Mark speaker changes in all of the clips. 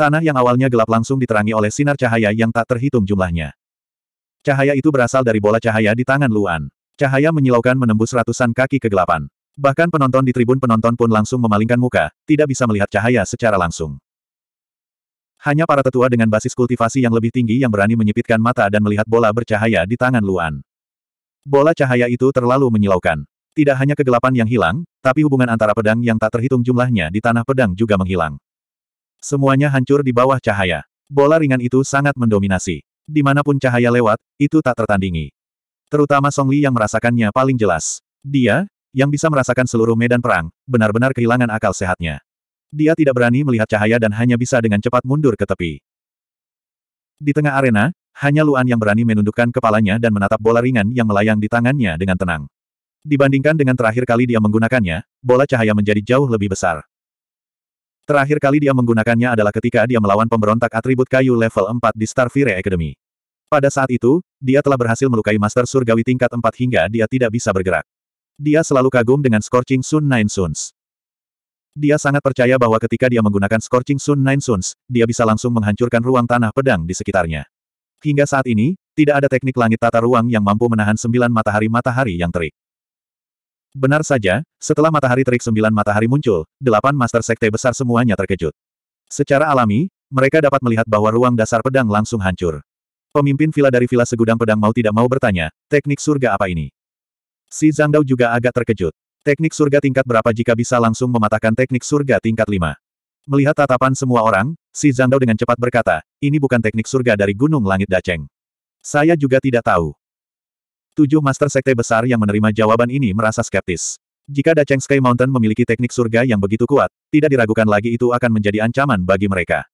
Speaker 1: Tanah yang awalnya gelap langsung diterangi oleh sinar cahaya yang tak terhitung jumlahnya. Cahaya itu berasal dari bola cahaya di tangan Luan. Cahaya menyilaukan menembus ratusan kaki kegelapan. Bahkan penonton di tribun penonton pun langsung memalingkan muka, tidak bisa melihat cahaya secara langsung. Hanya para tetua dengan basis kultivasi yang lebih tinggi yang berani menyipitkan mata dan melihat bola bercahaya di tangan Luan. Bola cahaya itu terlalu menyilaukan. Tidak hanya kegelapan yang hilang, tapi hubungan antara pedang yang tak terhitung jumlahnya di tanah pedang juga menghilang. Semuanya hancur di bawah cahaya. Bola ringan itu sangat mendominasi. Dimanapun cahaya lewat, itu tak tertandingi. Terutama Song Li yang merasakannya paling jelas. Dia, yang bisa merasakan seluruh medan perang, benar-benar kehilangan akal sehatnya. Dia tidak berani melihat cahaya dan hanya bisa dengan cepat mundur ke tepi. Di tengah arena, hanya Luan yang berani menundukkan kepalanya dan menatap bola ringan yang melayang di tangannya dengan tenang. Dibandingkan dengan terakhir kali dia menggunakannya, bola cahaya menjadi jauh lebih besar. Terakhir kali dia menggunakannya adalah ketika dia melawan pemberontak atribut kayu level 4 di Starfire Academy. Pada saat itu, dia telah berhasil melukai Master Surgawi tingkat 4 hingga dia tidak bisa bergerak. Dia selalu kagum dengan Scorching Sun Nine Suns. Dia sangat percaya bahwa ketika dia menggunakan Scorching Sun Nine Suns, dia bisa langsung menghancurkan ruang tanah pedang di sekitarnya. Hingga saat ini, tidak ada teknik langit tata ruang yang mampu menahan sembilan matahari-matahari yang terik. Benar saja, setelah matahari terik sembilan matahari muncul, delapan master sekte besar semuanya terkejut. Secara alami, mereka dapat melihat bahwa ruang dasar pedang langsung hancur. Pemimpin villa dari villa segudang pedang mau tidak mau bertanya, teknik surga apa ini? Si Zhang Dao juga agak terkejut. Teknik surga tingkat berapa jika bisa langsung mematahkan teknik surga tingkat lima? Melihat tatapan semua orang, si Zhang Dao dengan cepat berkata, ini bukan teknik surga dari Gunung Langit Daceng. Saya juga tidak tahu. Tujuh Master Sekte besar yang menerima jawaban ini merasa skeptis. Jika Dacheng Sky Mountain memiliki teknik surga yang begitu kuat, tidak diragukan lagi itu akan menjadi ancaman bagi mereka.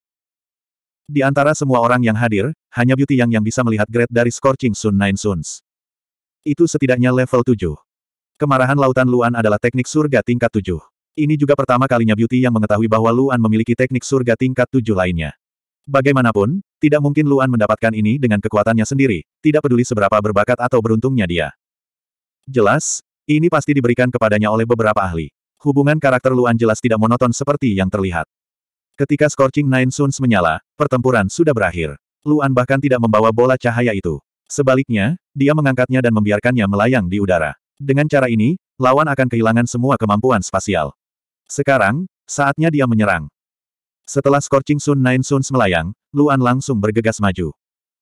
Speaker 1: Di antara semua orang yang hadir, hanya Beauty Yang yang bisa melihat grade dari Scorching Sun Nine Suns. Itu setidaknya level 7. Kemarahan Lautan Luan adalah teknik surga tingkat 7. Ini juga pertama kalinya Beauty Yang mengetahui bahwa Luan memiliki teknik surga tingkat 7 lainnya. Bagaimanapun, tidak mungkin Luan mendapatkan ini dengan kekuatannya sendiri, tidak peduli seberapa berbakat atau beruntungnya dia. Jelas, ini pasti diberikan kepadanya oleh beberapa ahli. Hubungan karakter Luan jelas tidak monoton seperti yang terlihat. Ketika Scorching Nine Suns menyala, pertempuran sudah berakhir. Luan bahkan tidak membawa bola cahaya itu. Sebaliknya, dia mengangkatnya dan membiarkannya melayang di udara. Dengan cara ini, lawan akan kehilangan semua kemampuan spasial. Sekarang, saatnya dia menyerang. Setelah Scorching Sun Nine Suns melayang, Luan langsung bergegas maju.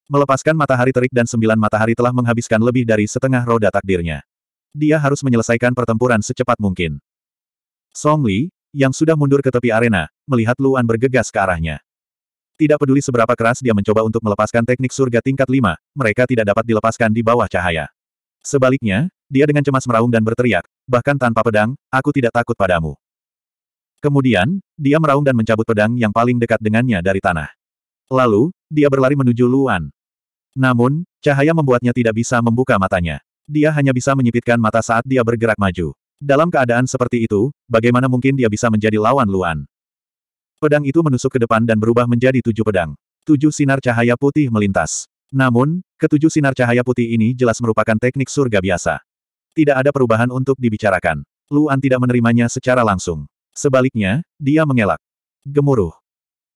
Speaker 1: Melepaskan matahari terik dan sembilan matahari telah menghabiskan lebih dari setengah roda takdirnya. Dia harus menyelesaikan pertempuran secepat mungkin. Song Li, yang sudah mundur ke tepi arena, melihat Luan bergegas ke arahnya. Tidak peduli seberapa keras dia mencoba untuk melepaskan teknik surga tingkat Lima, mereka tidak dapat dilepaskan di bawah cahaya. Sebaliknya, dia dengan cemas meraung dan berteriak, bahkan tanpa pedang, aku tidak takut padamu. Kemudian, dia meraung dan mencabut pedang yang paling dekat dengannya dari tanah. Lalu, dia berlari menuju Luan. Namun, cahaya membuatnya tidak bisa membuka matanya. Dia hanya bisa menyipitkan mata saat dia bergerak maju. Dalam keadaan seperti itu, bagaimana mungkin dia bisa menjadi lawan Luan? Pedang itu menusuk ke depan dan berubah menjadi tujuh pedang. Tujuh sinar cahaya putih melintas. Namun, ketujuh sinar cahaya putih ini jelas merupakan teknik surga biasa. Tidak ada perubahan untuk dibicarakan. Luan tidak menerimanya secara langsung. Sebaliknya, dia mengelak. Gemuruh.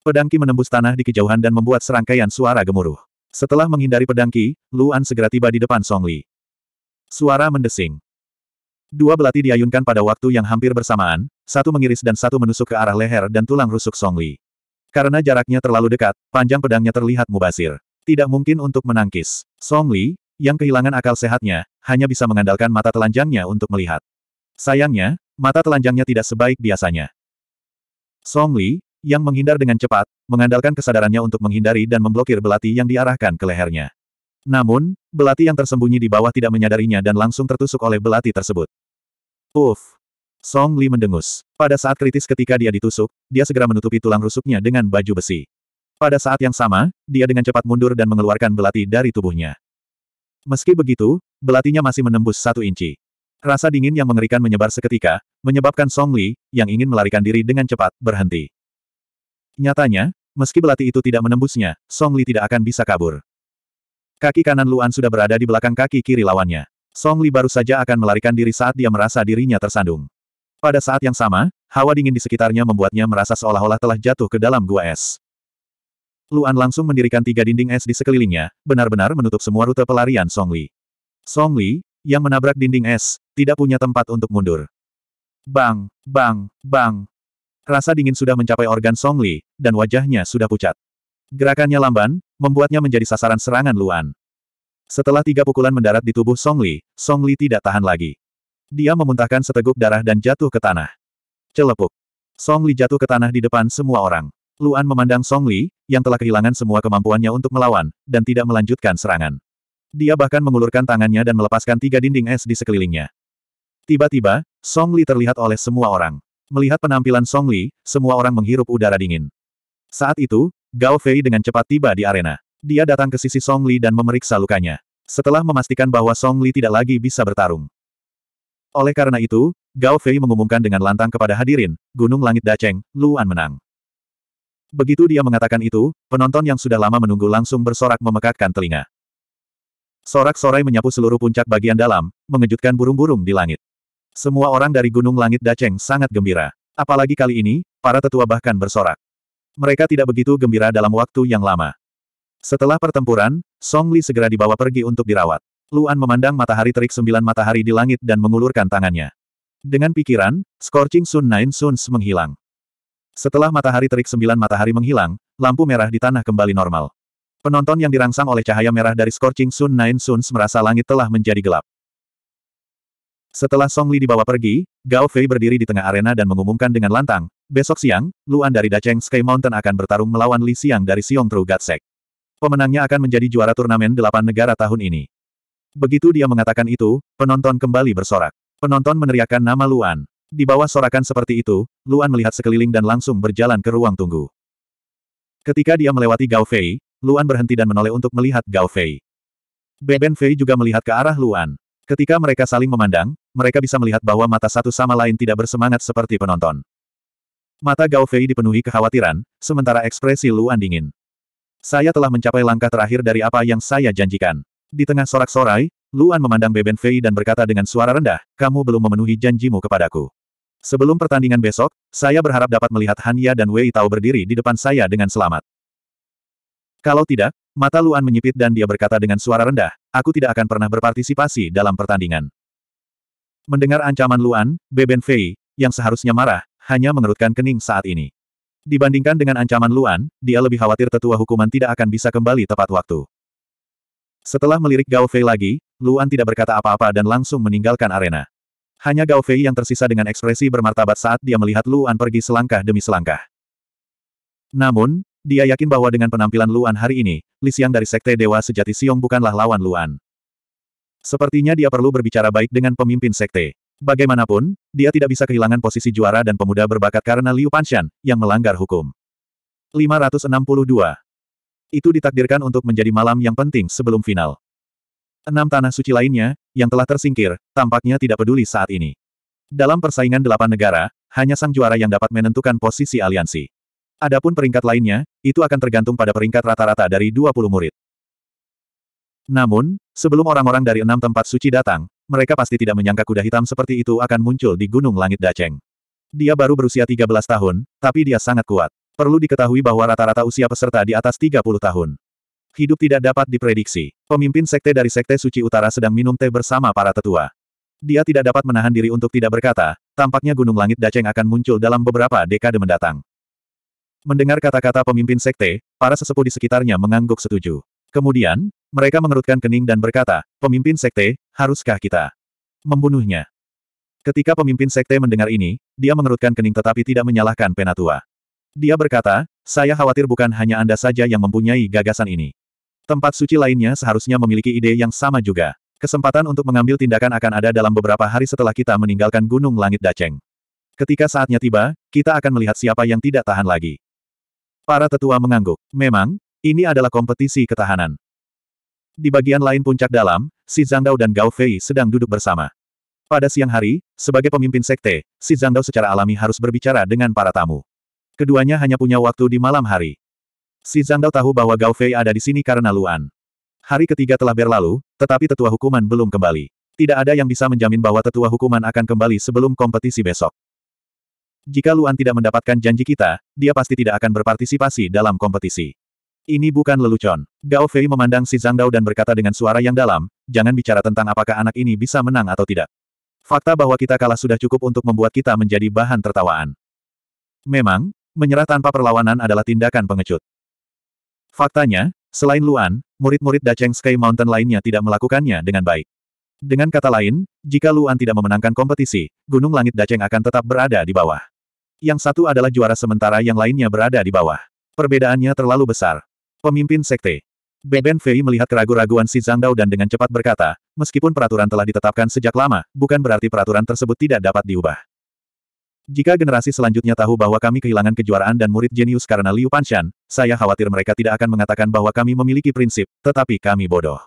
Speaker 1: Pedangki menembus tanah di kejauhan dan membuat serangkaian suara gemuruh. Setelah menghindari pedangki, Luan segera tiba di depan Song Li. Suara mendesing. Dua belati diayunkan pada waktu yang hampir bersamaan, satu mengiris dan satu menusuk ke arah leher dan tulang rusuk Song Li. Karena jaraknya terlalu dekat, panjang pedangnya terlihat mubasir. Tidak mungkin untuk menangkis. Song Li, yang kehilangan akal sehatnya, hanya bisa mengandalkan mata telanjangnya untuk melihat. Sayangnya, mata telanjangnya tidak sebaik biasanya. Song Li, yang menghindar dengan cepat, mengandalkan kesadarannya untuk menghindari dan memblokir belati yang diarahkan ke lehernya. Namun, belati yang tersembunyi di bawah tidak menyadarinya dan langsung tertusuk oleh belati tersebut. Uff! Song Li mendengus. Pada saat kritis ketika dia ditusuk, dia segera menutupi tulang rusuknya dengan baju besi. Pada saat yang sama, dia dengan cepat mundur dan mengeluarkan belati dari tubuhnya. Meski begitu, belatinya masih menembus satu inci. Rasa dingin yang mengerikan menyebar seketika, menyebabkan Song Li, yang ingin melarikan diri dengan cepat, berhenti. Nyatanya, meski belati itu tidak menembusnya, Song Li tidak akan bisa kabur. Kaki kanan Luan sudah berada di belakang kaki kiri lawannya. Song Li baru saja akan melarikan diri saat dia merasa dirinya tersandung. Pada saat yang sama, hawa dingin di sekitarnya membuatnya merasa seolah-olah telah jatuh ke dalam gua es. Luan langsung mendirikan tiga dinding es di sekelilingnya, benar-benar menutup semua rute pelarian Song Li. Song Li, yang menabrak dinding es, tidak punya tempat untuk mundur. Bang, bang, bang, Rasa dingin sudah mencapai organ Song Li, dan wajahnya sudah pucat. Gerakannya lamban, membuatnya menjadi sasaran serangan Luan. Setelah tiga pukulan mendarat di tubuh Song Li, Song Li tidak tahan lagi. Dia memuntahkan seteguk darah dan jatuh ke tanah. Celepuk. Song Li jatuh ke tanah di depan semua orang. Luan memandang Song Li, yang telah kehilangan semua kemampuannya untuk melawan, dan tidak melanjutkan serangan. Dia bahkan mengulurkan tangannya dan melepaskan tiga dinding es di sekelilingnya. Tiba-tiba, Song Li terlihat oleh semua orang. Melihat penampilan Song Li, semua orang menghirup udara dingin. Saat itu, Gao Fei dengan cepat tiba di arena. Dia datang ke sisi Song Li dan memeriksa lukanya. Setelah memastikan bahwa Song Li tidak lagi bisa bertarung. Oleh karena itu, Gao Fei mengumumkan dengan lantang kepada hadirin, Gunung Langit Daceng, Luan menang. Begitu dia mengatakan itu, penonton yang sudah lama menunggu langsung bersorak memekakkan telinga. Sorak-sorai menyapu seluruh puncak bagian dalam, mengejutkan burung-burung di langit. Semua orang dari Gunung Langit Daceng sangat gembira. Apalagi kali ini, para tetua bahkan bersorak. Mereka tidak begitu gembira dalam waktu yang lama. Setelah pertempuran, Song Li segera dibawa pergi untuk dirawat. Luan memandang matahari terik sembilan matahari di langit dan mengulurkan tangannya. Dengan pikiran, scorching sun nine suns menghilang. Setelah matahari terik sembilan matahari menghilang, lampu merah di tanah kembali normal. Penonton yang dirangsang oleh cahaya merah dari scorching sun nine suns merasa langit telah menjadi gelap. Setelah Song Li dibawa pergi, Gao Fei berdiri di tengah arena dan mengumumkan dengan lantang, besok siang, Luan dari Dacheng Sky Mountain akan bertarung melawan Li Xiang dari Xiongtru Gatsek. Pemenangnya akan menjadi juara turnamen delapan negara tahun ini. Begitu dia mengatakan itu, penonton kembali bersorak. Penonton meneriakkan nama Luan. Di bawah sorakan seperti itu, Luan melihat sekeliling dan langsung berjalan ke ruang tunggu. Ketika dia melewati Gao Fei, Luan berhenti dan menoleh untuk melihat Gao Fei. Beben Fei juga melihat ke arah Luan. Ketika mereka saling memandang, mereka bisa melihat bahwa mata satu sama lain tidak bersemangat seperti penonton. Mata Gao Fei dipenuhi kekhawatiran, sementara ekspresi Luan dingin. Saya telah mencapai langkah terakhir dari apa yang saya janjikan. Di tengah sorak-sorai, Luan memandang Beben Fei dan berkata dengan suara rendah, kamu belum memenuhi janjimu kepadaku. Sebelum pertandingan besok, saya berharap dapat melihat Hanya dan Wei Tao berdiri di depan saya dengan selamat. Kalau tidak, mata Luan menyipit dan dia berkata dengan suara rendah, aku tidak akan pernah berpartisipasi dalam pertandingan. Mendengar ancaman Luan, Beben Fei, yang seharusnya marah, hanya mengerutkan kening saat ini. Dibandingkan dengan ancaman Luan, dia lebih khawatir tetua hukuman tidak akan bisa kembali tepat waktu. Setelah melirik Gao Fei lagi, Luan tidak berkata apa-apa dan langsung meninggalkan arena. Hanya Gao Fei yang tersisa dengan ekspresi bermartabat saat dia melihat Luan pergi selangkah demi selangkah. Namun, dia yakin bahwa dengan penampilan Luan hari ini, Li Xiang dari Sekte Dewa Sejati Siong bukanlah lawan Luan. Sepertinya dia perlu berbicara baik dengan pemimpin sekte. Bagaimanapun, dia tidak bisa kehilangan posisi juara dan pemuda berbakat karena Liu Panshan, yang melanggar hukum. 562. Itu ditakdirkan untuk menjadi malam yang penting sebelum final. Enam tanah suci lainnya, yang telah tersingkir, tampaknya tidak peduli saat ini. Dalam persaingan delapan negara, hanya sang juara yang dapat menentukan posisi aliansi. Adapun peringkat lainnya, itu akan tergantung pada peringkat rata-rata dari 20 murid. Namun, sebelum orang-orang dari enam tempat suci datang, mereka pasti tidak menyangka kuda hitam seperti itu akan muncul di Gunung Langit Daceng. Dia baru berusia 13 tahun, tapi dia sangat kuat. Perlu diketahui bahwa rata-rata usia peserta di atas 30 tahun. Hidup tidak dapat diprediksi. Pemimpin sekte dari Sekte Suci Utara sedang minum teh bersama para tetua. Dia tidak dapat menahan diri untuk tidak berkata, tampaknya Gunung Langit Daceng akan muncul dalam beberapa dekade mendatang. Mendengar kata-kata pemimpin sekte, para sesepuh di sekitarnya mengangguk setuju. Kemudian, mereka mengerutkan kening dan berkata, pemimpin sekte, haruskah kita membunuhnya? Ketika pemimpin sekte mendengar ini, dia mengerutkan kening tetapi tidak menyalahkan Penatua. Dia berkata, saya khawatir bukan hanya Anda saja yang mempunyai gagasan ini. Tempat suci lainnya seharusnya memiliki ide yang sama juga. Kesempatan untuk mengambil tindakan akan ada dalam beberapa hari setelah kita meninggalkan Gunung Langit Daceng. Ketika saatnya tiba, kita akan melihat siapa yang tidak tahan lagi. Para tetua mengangguk. Memang, ini adalah kompetisi ketahanan. Di bagian lain puncak dalam, si Zhangdao dan Gao Fei sedang duduk bersama. Pada siang hari, sebagai pemimpin sekte, si Zhangdao secara alami harus berbicara dengan para tamu. Keduanya hanya punya waktu di malam hari. Si Zhangdao tahu bahwa Gao Fei ada di sini karena Luan. Hari ketiga telah berlalu, tetapi tetua hukuman belum kembali. Tidak ada yang bisa menjamin bahwa tetua hukuman akan kembali sebelum kompetisi besok. Jika Luan tidak mendapatkan janji kita, dia pasti tidak akan berpartisipasi dalam kompetisi. Ini bukan lelucon. Gao Fei memandang si Zhang Dao dan berkata dengan suara yang dalam, jangan bicara tentang apakah anak ini bisa menang atau tidak. Fakta bahwa kita kalah sudah cukup untuk membuat kita menjadi bahan tertawaan. Memang, menyerah tanpa perlawanan adalah tindakan pengecut. Faktanya, selain Luan, murid-murid Daceng Sky Mountain lainnya tidak melakukannya dengan baik. Dengan kata lain, jika Luan tidak memenangkan kompetisi, Gunung Langit Daceng akan tetap berada di bawah. Yang satu adalah juara sementara yang lainnya berada di bawah. Perbedaannya terlalu besar. Pemimpin Sekte. Beben Fei melihat keraguan-raguan si Zhang Dao dan dengan cepat berkata, meskipun peraturan telah ditetapkan sejak lama, bukan berarti peraturan tersebut tidak dapat diubah. Jika generasi selanjutnya tahu bahwa kami kehilangan kejuaraan dan murid jenius karena Liu Panshan, saya khawatir mereka tidak akan mengatakan bahwa kami memiliki prinsip, tetapi kami bodoh.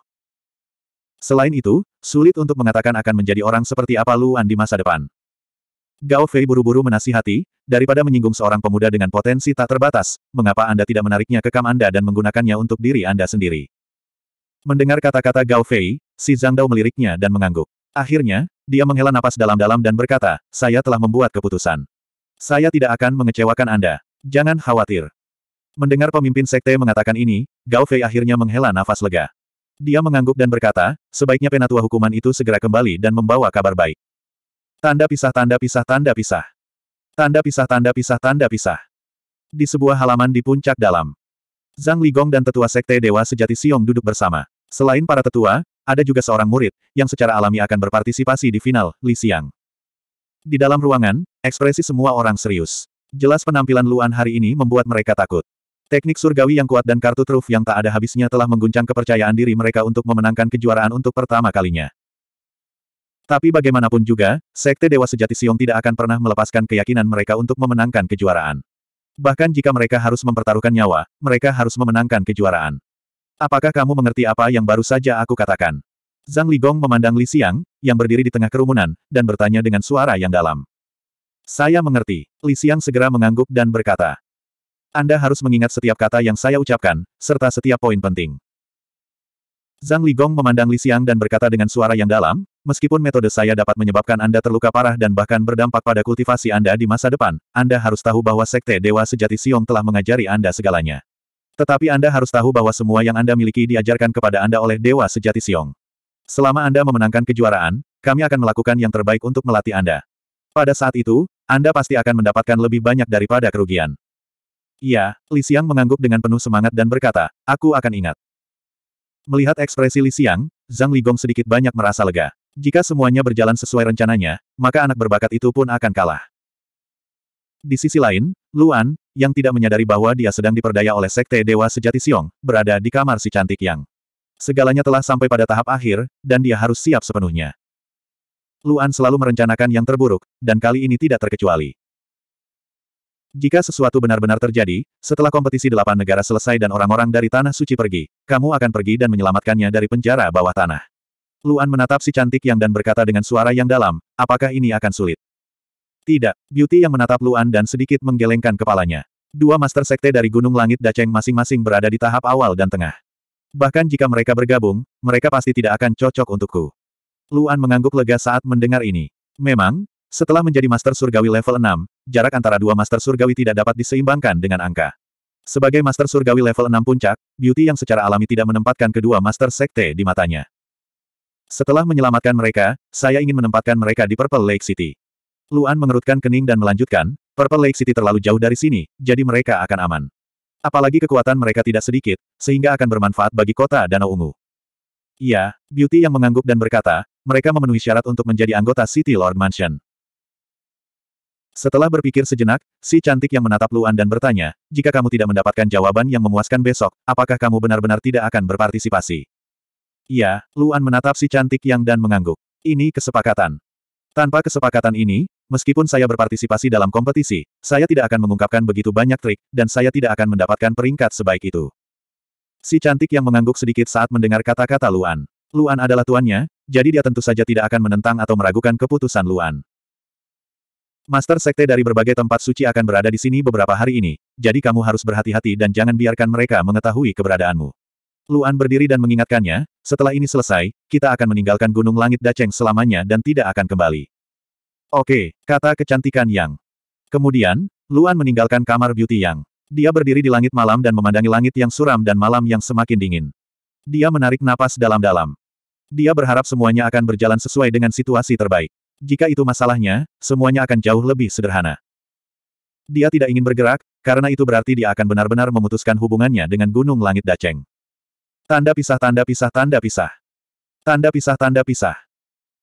Speaker 1: Selain itu, sulit untuk mengatakan akan menjadi orang seperti apa Luan di masa depan. Gao Fei buru-buru menasihati, daripada menyinggung seorang pemuda dengan potensi tak terbatas, mengapa Anda tidak menariknya ke kam Anda dan menggunakannya untuk diri Anda sendiri? Mendengar kata-kata Gao Fei, si Zhang Dao meliriknya dan mengangguk. Akhirnya, dia menghela napas dalam-dalam dan berkata, saya telah membuat keputusan. Saya tidak akan mengecewakan Anda. Jangan khawatir. Mendengar pemimpin sekte mengatakan ini, Gao Fei akhirnya menghela nafas lega. Dia mengangguk dan berkata, sebaiknya penatua hukuman itu segera kembali dan membawa kabar baik. Tanda pisah tanda pisah tanda pisah. Tanda pisah tanda pisah tanda pisah. Di sebuah halaman di puncak dalam. Zhang Ligong dan tetua sekte Dewa Sejati Siong duduk bersama. Selain para tetua, ada juga seorang murid, yang secara alami akan berpartisipasi di final, Li Xiang. Di dalam ruangan, ekspresi semua orang serius. Jelas penampilan Luan hari ini membuat mereka takut. Teknik surgawi yang kuat dan kartu truf yang tak ada habisnya telah mengguncang kepercayaan diri mereka untuk memenangkan kejuaraan untuk pertama kalinya. Tapi bagaimanapun juga, Sekte Dewa Sejati Siong tidak akan pernah melepaskan keyakinan mereka untuk memenangkan kejuaraan. Bahkan jika mereka harus mempertaruhkan nyawa, mereka harus memenangkan kejuaraan. Apakah kamu mengerti apa yang baru saja aku katakan? Zhang Ligong memandang Li Xiang, yang berdiri di tengah kerumunan, dan bertanya dengan suara yang dalam. Saya mengerti. Li Xiang segera mengangguk dan berkata. Anda harus mengingat setiap kata yang saya ucapkan, serta setiap poin penting. Zhang Ligong memandang Li Xiang dan berkata dengan suara yang dalam, Meskipun metode saya dapat menyebabkan Anda terluka parah dan bahkan berdampak pada kultivasi Anda di masa depan, Anda harus tahu bahwa Sekte Dewa Sejati Siong telah mengajari Anda segalanya. Tetapi Anda harus tahu bahwa semua yang Anda miliki diajarkan kepada Anda oleh Dewa Sejati Siong. Selama Anda memenangkan kejuaraan, kami akan melakukan yang terbaik untuk melatih Anda. Pada saat itu, Anda pasti akan mendapatkan lebih banyak daripada kerugian. Iya, Li Xiang mengangguk dengan penuh semangat dan berkata, aku akan ingat. Melihat ekspresi Li Xiang, Zhang Ligong sedikit banyak merasa lega. Jika semuanya berjalan sesuai rencananya, maka anak berbakat itu pun akan kalah. Di sisi lain, Luan, yang tidak menyadari bahwa dia sedang diperdaya oleh Sekte Dewa Sejati Siong, berada di kamar si cantik yang segalanya telah sampai pada tahap akhir, dan dia harus siap sepenuhnya. Luan selalu merencanakan yang terburuk, dan kali ini tidak terkecuali. Jika sesuatu benar-benar terjadi, setelah kompetisi delapan negara selesai dan orang-orang dari Tanah Suci pergi, kamu akan pergi dan menyelamatkannya dari penjara bawah tanah. Luan menatap si cantik yang dan berkata dengan suara yang dalam, apakah ini akan sulit? Tidak, Beauty yang menatap Luan dan sedikit menggelengkan kepalanya. Dua master sekte dari Gunung Langit Daceng masing-masing berada di tahap awal dan tengah. Bahkan jika mereka bergabung, mereka pasti tidak akan cocok untukku. Luan mengangguk lega saat mendengar ini. Memang, setelah menjadi master surgawi level 6, jarak antara dua master surgawi tidak dapat diseimbangkan dengan angka. Sebagai master surgawi level 6 puncak, Beauty yang secara alami tidak menempatkan kedua master sekte di matanya. Setelah menyelamatkan mereka, saya ingin menempatkan mereka di Purple Lake City. Luan mengerutkan kening dan melanjutkan, Purple Lake City terlalu jauh dari sini, jadi mereka akan aman. Apalagi kekuatan mereka tidak sedikit, sehingga akan bermanfaat bagi kota Danau Ungu. Iya, Beauty yang mengangguk dan berkata, mereka memenuhi syarat untuk menjadi anggota City Lord Mansion. Setelah berpikir sejenak, si cantik yang menatap Luan dan bertanya, jika kamu tidak mendapatkan jawaban yang memuaskan besok, apakah kamu benar-benar tidak akan berpartisipasi? Iya, Luan menatap si cantik yang dan mengangguk. Ini kesepakatan. Tanpa kesepakatan ini, meskipun saya berpartisipasi dalam kompetisi, saya tidak akan mengungkapkan begitu banyak trik, dan saya tidak akan mendapatkan peringkat sebaik itu. Si cantik yang mengangguk sedikit saat mendengar kata-kata Luan. Luan adalah tuannya, jadi dia tentu saja tidak akan menentang atau meragukan keputusan Luan. Master Sekte dari berbagai tempat suci akan berada di sini beberapa hari ini, jadi kamu harus berhati-hati dan jangan biarkan mereka mengetahui keberadaanmu. Luan berdiri dan mengingatkannya, setelah ini selesai, kita akan meninggalkan Gunung Langit Daceng selamanya dan tidak akan kembali. Oke, kata kecantikan Yang. Kemudian, Luan meninggalkan kamar beauty Yang. Dia berdiri di langit malam dan memandangi langit yang suram dan malam yang semakin dingin. Dia menarik napas dalam-dalam. Dia berharap semuanya akan berjalan sesuai dengan situasi terbaik. Jika itu masalahnya, semuanya akan jauh lebih sederhana. Dia tidak ingin bergerak, karena itu berarti dia akan benar-benar memutuskan hubungannya dengan Gunung Langit Daceng. Tanda pisah tanda pisah tanda pisah. Tanda pisah tanda pisah.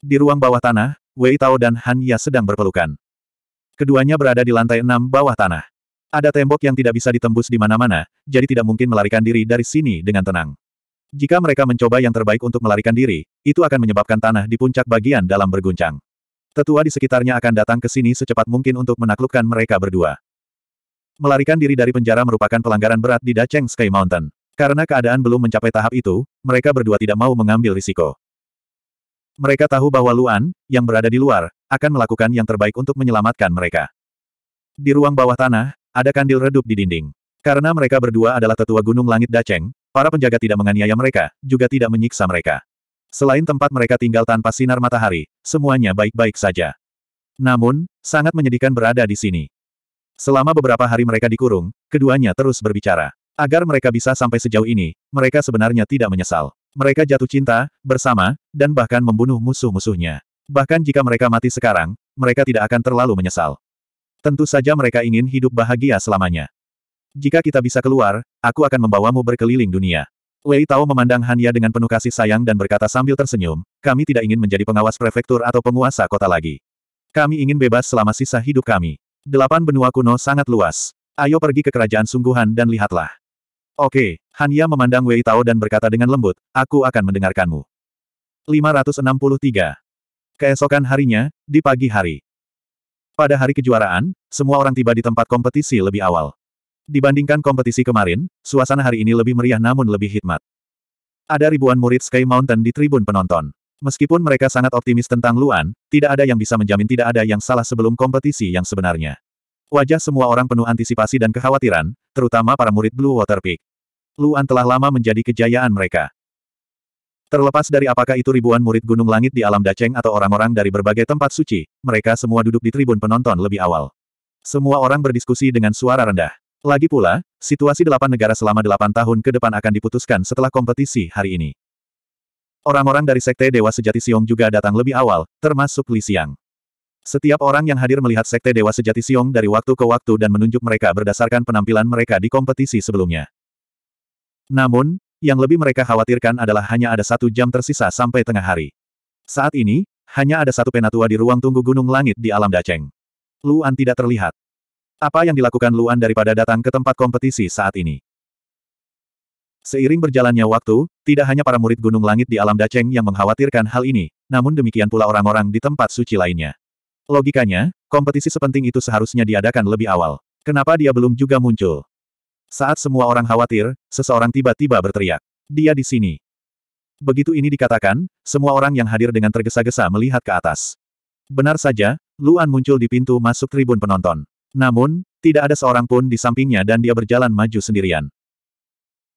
Speaker 1: Di ruang bawah tanah, Wei Tao dan Han Ya sedang berpelukan. Keduanya berada di lantai enam bawah tanah. Ada tembok yang tidak bisa ditembus di mana-mana, jadi tidak mungkin melarikan diri dari sini dengan tenang. Jika mereka mencoba yang terbaik untuk melarikan diri, itu akan menyebabkan tanah di puncak bagian dalam berguncang. Tetua di sekitarnya akan datang ke sini secepat mungkin untuk menaklukkan mereka berdua. Melarikan diri dari penjara merupakan pelanggaran berat di Dacheng Sky Mountain. Karena keadaan belum mencapai tahap itu, mereka berdua tidak mau mengambil risiko. Mereka tahu bahwa Luan, yang berada di luar, akan melakukan yang terbaik untuk menyelamatkan mereka. Di ruang bawah tanah, ada kandil redup di dinding. Karena mereka berdua adalah tetua gunung langit Daceng, para penjaga tidak menganiaya mereka, juga tidak menyiksa mereka. Selain tempat mereka tinggal tanpa sinar matahari, semuanya baik-baik saja. Namun, sangat menyedihkan berada di sini. Selama beberapa hari mereka dikurung, keduanya terus berbicara. Agar mereka bisa sampai sejauh ini, mereka sebenarnya tidak menyesal. Mereka jatuh cinta, bersama, dan bahkan membunuh musuh-musuhnya. Bahkan jika mereka mati sekarang, mereka tidak akan terlalu menyesal. Tentu saja mereka ingin hidup bahagia selamanya. Jika kita bisa keluar, aku akan membawamu berkeliling dunia. Wei Tao memandang Hanya dengan penuh kasih sayang dan berkata sambil tersenyum, kami tidak ingin menjadi pengawas prefektur atau penguasa kota lagi. Kami ingin bebas selama sisa hidup kami. Delapan benua kuno sangat luas. Ayo pergi ke kerajaan sungguhan dan lihatlah. Oke, Hanya memandang Wei Tao dan berkata dengan lembut, aku akan mendengarkanmu. 563. Keesokan harinya, di pagi hari. Pada hari kejuaraan, semua orang tiba di tempat kompetisi lebih awal. Dibandingkan kompetisi kemarin, suasana hari ini lebih meriah namun lebih hikmat. Ada ribuan murid Sky Mountain di tribun penonton. Meskipun mereka sangat optimis tentang Luan, tidak ada yang bisa menjamin tidak ada yang salah sebelum kompetisi yang sebenarnya. Wajah semua orang penuh antisipasi dan kekhawatiran, terutama para murid Blue Water Peak. Luan telah lama menjadi kejayaan mereka. Terlepas dari apakah itu ribuan murid Gunung Langit di alam Daceng atau orang-orang dari berbagai tempat suci, mereka semua duduk di tribun penonton lebih awal. Semua orang berdiskusi dengan suara rendah. Lagi pula, situasi delapan negara selama delapan tahun ke depan akan diputuskan setelah kompetisi hari ini. Orang-orang dari Sekte Dewa Sejati Siong juga datang lebih awal, termasuk Li Xiang. Setiap orang yang hadir melihat Sekte Dewa Sejati Siong dari waktu ke waktu dan menunjuk mereka berdasarkan penampilan mereka di kompetisi sebelumnya. Namun, yang lebih mereka khawatirkan adalah hanya ada satu jam tersisa sampai tengah hari. Saat ini, hanya ada satu penatua di ruang tunggu gunung langit di alam Daceng. Luan tidak terlihat. Apa yang dilakukan Luan daripada datang ke tempat kompetisi saat ini? Seiring berjalannya waktu, tidak hanya para murid gunung langit di alam Daceng yang mengkhawatirkan hal ini, namun demikian pula orang-orang di tempat suci lainnya. Logikanya, kompetisi sepenting itu seharusnya diadakan lebih awal. Kenapa dia belum juga muncul? Saat semua orang khawatir, seseorang tiba-tiba berteriak. Dia di sini. Begitu ini dikatakan, semua orang yang hadir dengan tergesa-gesa melihat ke atas. Benar saja, Luan muncul di pintu masuk tribun penonton. Namun, tidak ada seorang pun di sampingnya dan dia berjalan maju sendirian.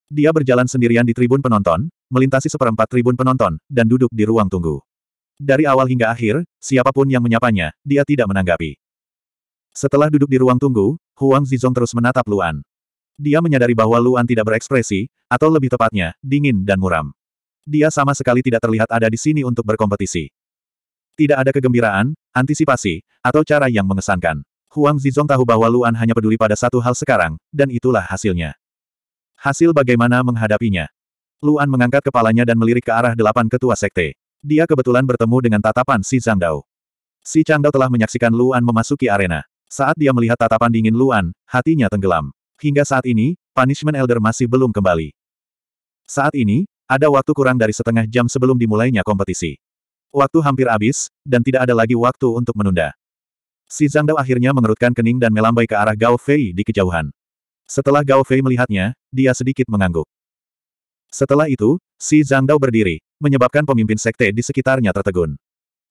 Speaker 1: Dia berjalan sendirian di tribun penonton, melintasi seperempat tribun penonton, dan duduk di ruang tunggu. Dari awal hingga akhir, siapapun yang menyapanya, dia tidak menanggapi. Setelah duduk di ruang tunggu, Huang Zizong terus menatap Luan. Dia menyadari bahwa Luan tidak berekspresi, atau lebih tepatnya, dingin dan muram. Dia sama sekali tidak terlihat ada di sini untuk berkompetisi. Tidak ada kegembiraan, antisipasi, atau cara yang mengesankan. Huang Zizong tahu bahwa Luan hanya peduli pada satu hal sekarang, dan itulah hasilnya. Hasil bagaimana menghadapinya. Luan mengangkat kepalanya dan melirik ke arah delapan ketua sekte. Dia kebetulan bertemu dengan tatapan si Zhang Dao. Si Chang Dao telah menyaksikan Luan memasuki arena. Saat dia melihat tatapan dingin Luan, hatinya tenggelam. Hingga saat ini, punishment elder masih belum kembali. Saat ini, ada waktu kurang dari setengah jam sebelum dimulainya kompetisi. Waktu hampir habis, dan tidak ada lagi waktu untuk menunda. Si Zhang Dao akhirnya mengerutkan kening dan melambai ke arah Gao Fei di kejauhan. Setelah Gao Fei melihatnya, dia sedikit mengangguk. Setelah itu, si Zhang Dao berdiri, menyebabkan pemimpin sekte di sekitarnya tertegun.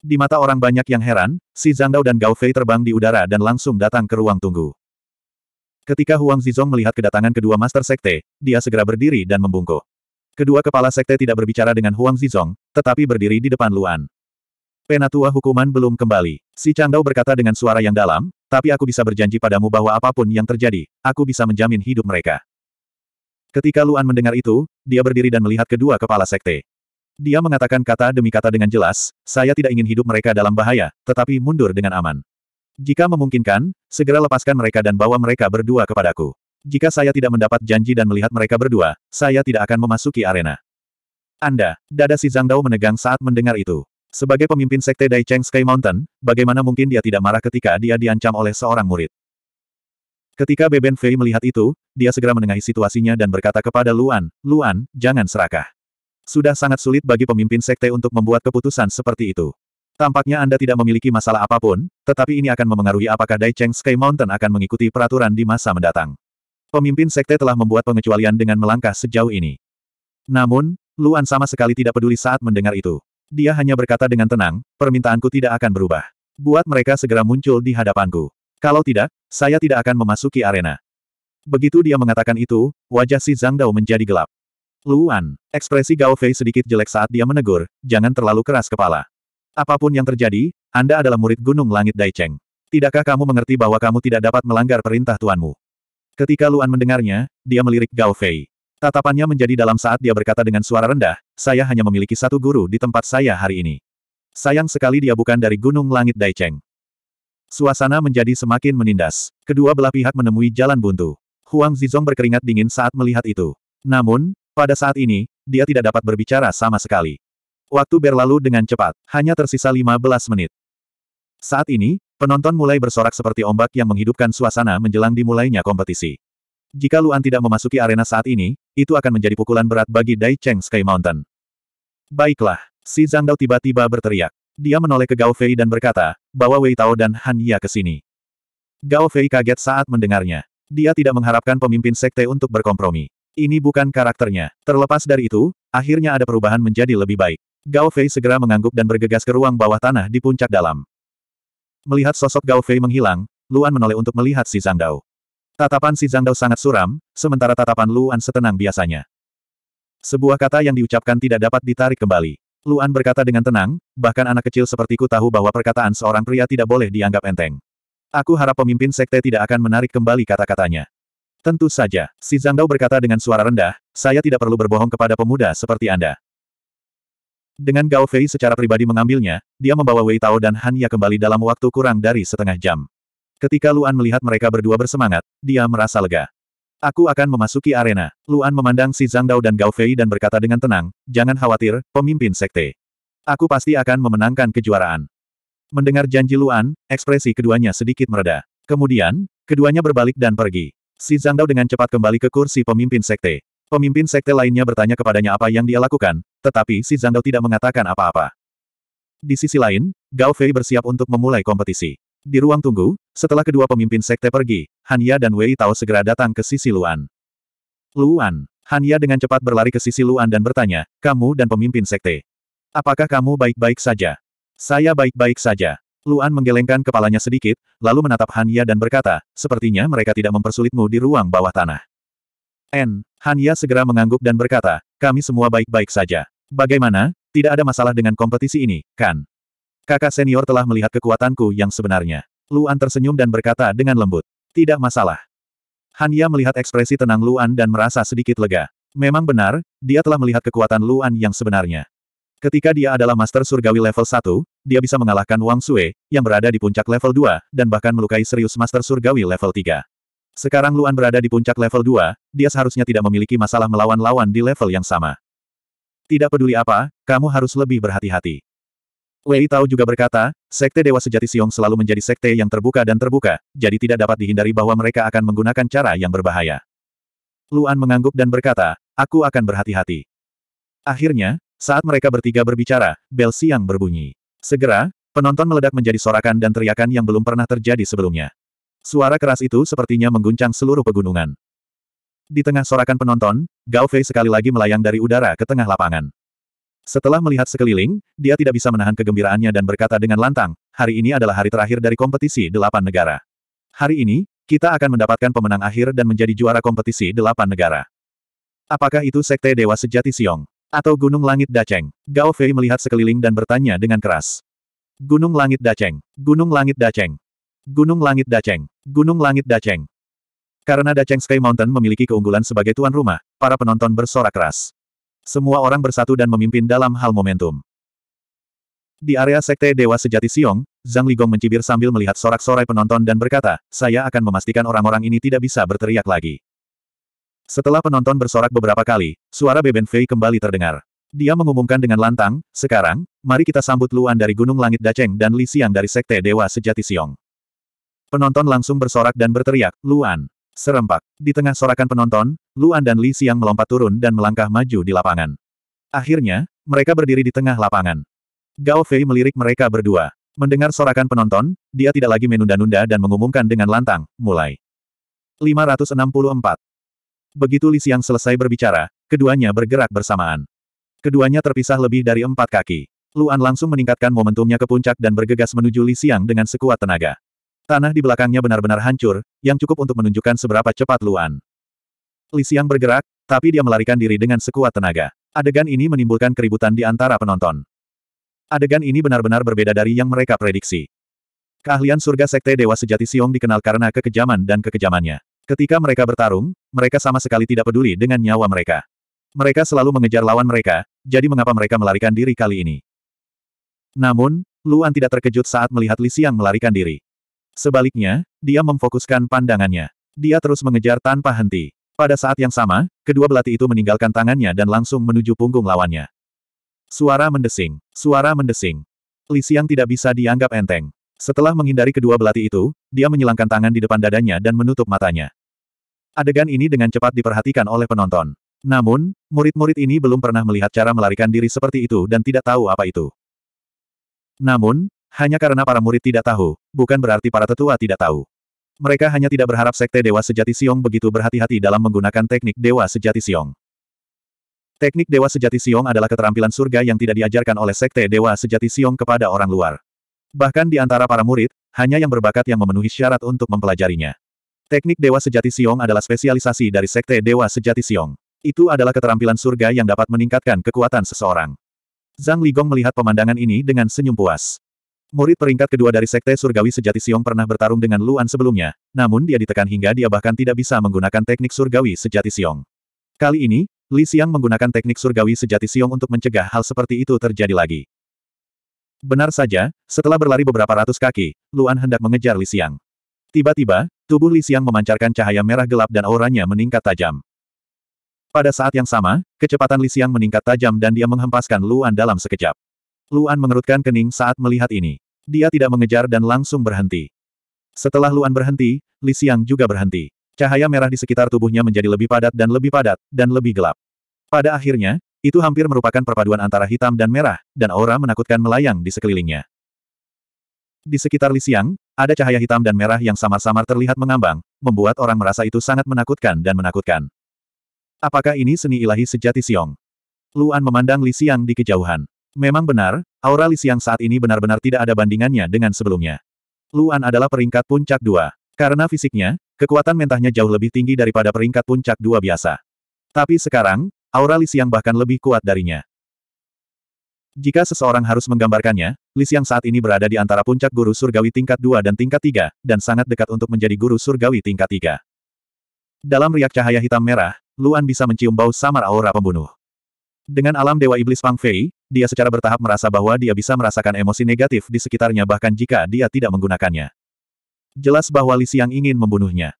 Speaker 1: Di mata orang banyak yang heran, si Zhang Dao dan Gao Fei terbang di udara dan langsung datang ke ruang tunggu. Ketika Huang Zizong melihat kedatangan kedua master sekte, dia segera berdiri dan membungkuk. Kedua kepala sekte tidak berbicara dengan Huang Zizong, tetapi berdiri di depan Luan. Penatua hukuman belum kembali. Si Dao berkata dengan suara yang dalam, tapi aku bisa berjanji padamu bahwa apapun yang terjadi, aku bisa menjamin hidup mereka. Ketika Luan mendengar itu, dia berdiri dan melihat kedua kepala sekte. Dia mengatakan kata demi kata dengan jelas, saya tidak ingin hidup mereka dalam bahaya, tetapi mundur dengan aman. Jika memungkinkan, segera lepaskan mereka dan bawa mereka berdua kepadaku. Jika saya tidak mendapat janji dan melihat mereka berdua, saya tidak akan memasuki arena. Anda, dada si Zhang Dao menegang saat mendengar itu. Sebagai pemimpin sekte Dai Cheng Sky Mountain, bagaimana mungkin dia tidak marah ketika dia diancam oleh seorang murid? Ketika Beben Fei melihat itu, dia segera menengahi situasinya dan berkata kepada Luan, Luan, jangan serakah. Sudah sangat sulit bagi pemimpin sekte untuk membuat keputusan seperti itu. Tampaknya Anda tidak memiliki masalah apapun, tetapi ini akan memengaruhi apakah Daicheng Sky Mountain akan mengikuti peraturan di masa mendatang. Pemimpin sekte telah membuat pengecualian dengan melangkah sejauh ini. Namun, Luan sama sekali tidak peduli saat mendengar itu. Dia hanya berkata dengan tenang, permintaanku tidak akan berubah. Buat mereka segera muncul di hadapanku. Kalau tidak, saya tidak akan memasuki arena. Begitu dia mengatakan itu, wajah si Zhang Dao menjadi gelap. Luan, ekspresi Gao Fei sedikit jelek saat dia menegur, jangan terlalu keras kepala. Apapun yang terjadi, Anda adalah murid Gunung Langit Daicheng. Tidakkah kamu mengerti bahwa kamu tidak dapat melanggar perintah tuanmu? Ketika Luan mendengarnya, dia melirik Gao Fei. Tatapannya menjadi dalam saat dia berkata dengan suara rendah, saya hanya memiliki satu guru di tempat saya hari ini. Sayang sekali dia bukan dari Gunung Langit Daicheng. Suasana menjadi semakin menindas. Kedua belah pihak menemui jalan buntu. Huang Zizong berkeringat dingin saat melihat itu. Namun, pada saat ini, dia tidak dapat berbicara sama sekali. Waktu berlalu dengan cepat, hanya tersisa 15 menit. Saat ini, penonton mulai bersorak seperti ombak yang menghidupkan suasana menjelang dimulainya kompetisi. Jika Luan tidak memasuki arena saat ini, itu akan menjadi pukulan berat bagi Dai Cheng Sky Mountain. Baiklah, si Zhang Dao tiba-tiba berteriak. Dia menoleh ke Gao Fei dan berkata, bawa Wei Tao dan Han Ya ke sini. Gao Fei kaget saat mendengarnya. Dia tidak mengharapkan pemimpin sekte untuk berkompromi. Ini bukan karakternya. Terlepas dari itu, akhirnya ada perubahan menjadi lebih baik. Gao Fei segera mengangguk dan bergegas ke ruang bawah tanah di puncak dalam. Melihat sosok Gao Fei menghilang, Luan menoleh untuk melihat si Zhang Dao. Tatapan si Zhang Dao sangat suram, sementara tatapan Luan setenang biasanya. Sebuah kata yang diucapkan tidak dapat ditarik kembali. Luan berkata dengan tenang, bahkan anak kecil sepertiku tahu bahwa perkataan seorang pria tidak boleh dianggap enteng. Aku harap pemimpin sekte tidak akan menarik kembali kata-katanya. Tentu saja, si Zhang Dao berkata dengan suara rendah, saya tidak perlu berbohong kepada pemuda seperti Anda. Dengan Gao Fei secara pribadi mengambilnya, dia membawa Wei Tao dan Han Ya kembali dalam waktu kurang dari setengah jam. Ketika Luan melihat mereka berdua bersemangat, dia merasa lega. Aku akan memasuki arena. Luan memandang si Zhang Dao dan Gao Fei dan berkata dengan tenang, jangan khawatir, pemimpin sekte. Aku pasti akan memenangkan kejuaraan. Mendengar janji Luan, ekspresi keduanya sedikit mereda. Kemudian, keduanya berbalik dan pergi. Si Zhang Dao dengan cepat kembali ke kursi pemimpin sekte. Pemimpin sekte lainnya bertanya kepadanya apa yang dia lakukan, tetapi si Zhang Dao tidak mengatakan apa-apa. Di sisi lain, Gao Fei bersiap untuk memulai kompetisi. Di ruang tunggu, setelah kedua pemimpin sekte pergi, Han Ya dan Wei Tao segera datang ke sisi Luan. Luan, Ya dengan cepat berlari ke sisi Luan dan bertanya, kamu dan pemimpin sekte. Apakah kamu baik-baik saja? Saya baik-baik saja. Luan menggelengkan kepalanya sedikit, lalu menatap Han Ya dan berkata, sepertinya mereka tidak mempersulitmu di ruang bawah tanah. N. Ya segera mengangguk dan berkata, kami semua baik-baik saja. Bagaimana? Tidak ada masalah dengan kompetisi ini, kan? Kakak senior telah melihat kekuatanku yang sebenarnya. Luan tersenyum dan berkata dengan lembut. Tidak masalah. Han Ya melihat ekspresi tenang Luan dan merasa sedikit lega. Memang benar, dia telah melihat kekuatan Luan yang sebenarnya. Ketika dia adalah Master Surgawi level 1, dia bisa mengalahkan Wang Sue, yang berada di puncak level 2, dan bahkan melukai serius Master Surgawi level 3. Sekarang Luan berada di puncak level 2, dia seharusnya tidak memiliki masalah melawan lawan di level yang sama. Tidak peduli apa, kamu harus lebih berhati-hati. Wei Tao juga berkata, Sekte Dewa Sejati Siong selalu menjadi sekte yang terbuka dan terbuka, jadi tidak dapat dihindari bahwa mereka akan menggunakan cara yang berbahaya. Luan mengangguk dan berkata, aku akan berhati-hati. Akhirnya, saat mereka bertiga berbicara, bel siang berbunyi. Segera, penonton meledak menjadi sorakan dan teriakan yang belum pernah terjadi sebelumnya. Suara keras itu sepertinya mengguncang seluruh pegunungan. Di tengah sorakan penonton, Gao Fei sekali lagi melayang dari udara ke tengah lapangan. Setelah melihat sekeliling, dia tidak bisa menahan kegembiraannya dan berkata dengan lantang, hari ini adalah hari terakhir dari kompetisi delapan negara. Hari ini, kita akan mendapatkan pemenang akhir dan menjadi juara kompetisi delapan negara. Apakah itu Sekte Dewa Sejati Siong? Atau Gunung Langit Daceng. Gao Fei melihat sekeliling dan bertanya dengan keras. Gunung Langit Daceng. Gunung Langit Daceng. Gunung Langit Daceng. Gunung Langit Daceng. Karena Daceng Sky Mountain memiliki keunggulan sebagai tuan rumah, para penonton bersorak keras. Semua orang bersatu dan memimpin dalam hal momentum. Di area Sekte Dewa Sejati Siong, Zhang Ligong mencibir sambil melihat sorak-sorai penonton dan berkata, saya akan memastikan orang-orang ini tidak bisa berteriak lagi. Setelah penonton bersorak beberapa kali, suara Beben Fei kembali terdengar. Dia mengumumkan dengan lantang, sekarang, mari kita sambut Luan dari Gunung Langit Daceng dan Li Xiang dari Sekte Dewa Sejati Siong. Penonton langsung bersorak dan berteriak, Luan. Serempak. Di tengah sorakan penonton, Luan dan Li Xiang melompat turun dan melangkah maju di lapangan. Akhirnya, mereka berdiri di tengah lapangan. Gao Fei melirik mereka berdua. Mendengar sorakan penonton, dia tidak lagi menunda-nunda dan mengumumkan dengan lantang, mulai. 564. Begitu Li Xiang selesai berbicara, keduanya bergerak bersamaan. Keduanya terpisah lebih dari empat kaki. Luan langsung meningkatkan momentumnya ke puncak dan bergegas menuju Li Xiang dengan sekuat tenaga. Tanah di belakangnya benar-benar hancur, yang cukup untuk menunjukkan seberapa cepat Luan. Li Xiang bergerak, tapi dia melarikan diri dengan sekuat tenaga. Adegan ini menimbulkan keributan di antara penonton. Adegan ini benar-benar berbeda dari yang mereka prediksi. Keahlian surga Sekte Dewa Sejati Siong dikenal karena kekejaman dan kekejamannya. Ketika mereka bertarung, mereka sama sekali tidak peduli dengan nyawa mereka. Mereka selalu mengejar lawan mereka, jadi mengapa mereka melarikan diri kali ini? Namun, Luan tidak terkejut saat melihat Li Xiang melarikan diri. Sebaliknya, dia memfokuskan pandangannya. Dia terus mengejar tanpa henti. Pada saat yang sama, kedua belati itu meninggalkan tangannya dan langsung menuju punggung lawannya. Suara mendesing. Suara mendesing. Li Xiang tidak bisa dianggap enteng. Setelah menghindari kedua belati itu, dia menyilangkan tangan di depan dadanya dan menutup matanya. Adegan ini dengan cepat diperhatikan oleh penonton. Namun, murid-murid ini belum pernah melihat cara melarikan diri seperti itu dan tidak tahu apa itu. Namun, hanya karena para murid tidak tahu, bukan berarti para tetua tidak tahu. Mereka hanya tidak berharap Sekte Dewa Sejati Siong begitu berhati-hati dalam menggunakan teknik Dewa Sejati Siong. Teknik Dewa Sejati Siong adalah keterampilan surga yang tidak diajarkan oleh Sekte Dewa Sejati Siong kepada orang luar. Bahkan di antara para murid, hanya yang berbakat yang memenuhi syarat untuk mempelajarinya. Teknik Dewa Sejati Siong adalah spesialisasi dari Sekte Dewa Sejati Siong. Itu adalah keterampilan surga yang dapat meningkatkan kekuatan seseorang. Zhang Ligong melihat pemandangan ini dengan senyum puas. Murid peringkat kedua dari Sekte Surgawi Sejati Siong pernah bertarung dengan Luan sebelumnya, namun dia ditekan hingga dia bahkan tidak bisa menggunakan teknik Surgawi Sejati Siong. Kali ini, Li Xiang menggunakan teknik Surgawi Sejati Siong untuk mencegah hal seperti itu terjadi lagi. Benar saja, setelah berlari beberapa ratus kaki, Luan hendak mengejar Li Xiang. Tiba-tiba, Tubuh Li Xiang memancarkan cahaya merah gelap dan auranya meningkat tajam. Pada saat yang sama, kecepatan Li Xiang meningkat tajam dan dia menghempaskan Luan dalam sekejap. Luan mengerutkan kening saat melihat ini. Dia tidak mengejar dan langsung berhenti. Setelah Luan berhenti, Li Xiang juga berhenti. Cahaya merah di sekitar tubuhnya menjadi lebih padat dan lebih padat, dan lebih gelap. Pada akhirnya, itu hampir merupakan perpaduan antara hitam dan merah, dan aura menakutkan melayang di sekelilingnya. Di sekitar Li Xiang, ada cahaya hitam dan merah yang samar-samar terlihat mengambang, membuat orang merasa itu sangat menakutkan dan menakutkan. Apakah ini seni ilahi sejati Siong? Luan memandang Li Xiang di kejauhan. Memang benar, aura Li Xiang saat ini benar-benar tidak ada bandingannya dengan sebelumnya. Luan adalah peringkat puncak dua. Karena fisiknya, kekuatan mentahnya jauh lebih tinggi daripada peringkat puncak dua biasa. Tapi sekarang, aura Li Xiang bahkan lebih kuat darinya. Jika seseorang harus menggambarkannya, Li Xiang saat ini berada di antara puncak guru surgawi tingkat 2 dan tingkat 3, dan sangat dekat untuk menjadi guru surgawi tingkat 3. Dalam riak cahaya hitam merah, Luan bisa mencium bau samar aura pembunuh. Dengan alam Dewa Iblis Pang Fei, dia secara bertahap merasa bahwa dia bisa merasakan emosi negatif di sekitarnya bahkan jika dia tidak menggunakannya. Jelas bahwa Li Xiang ingin membunuhnya.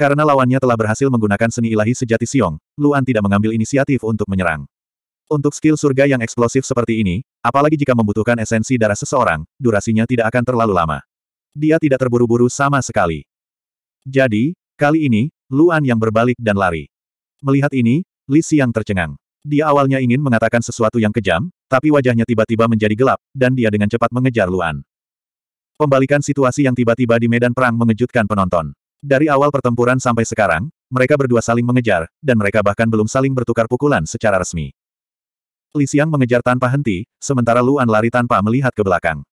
Speaker 1: Karena lawannya telah berhasil menggunakan seni ilahi sejati Siong, Luan tidak mengambil inisiatif untuk menyerang. Untuk skill surga yang eksplosif seperti ini, apalagi jika membutuhkan esensi darah seseorang, durasinya tidak akan terlalu lama. Dia tidak terburu-buru sama sekali. Jadi, kali ini, Luan yang berbalik dan lari. Melihat ini, Li Xiang tercengang. Dia awalnya ingin mengatakan sesuatu yang kejam, tapi wajahnya tiba-tiba menjadi gelap, dan dia dengan cepat mengejar Luan. Pembalikan situasi yang tiba-tiba di medan perang mengejutkan penonton. Dari awal pertempuran sampai sekarang, mereka berdua saling mengejar, dan mereka bahkan belum saling bertukar pukulan secara resmi. Li Xiang mengejar tanpa henti, sementara Luan lari tanpa melihat ke belakang.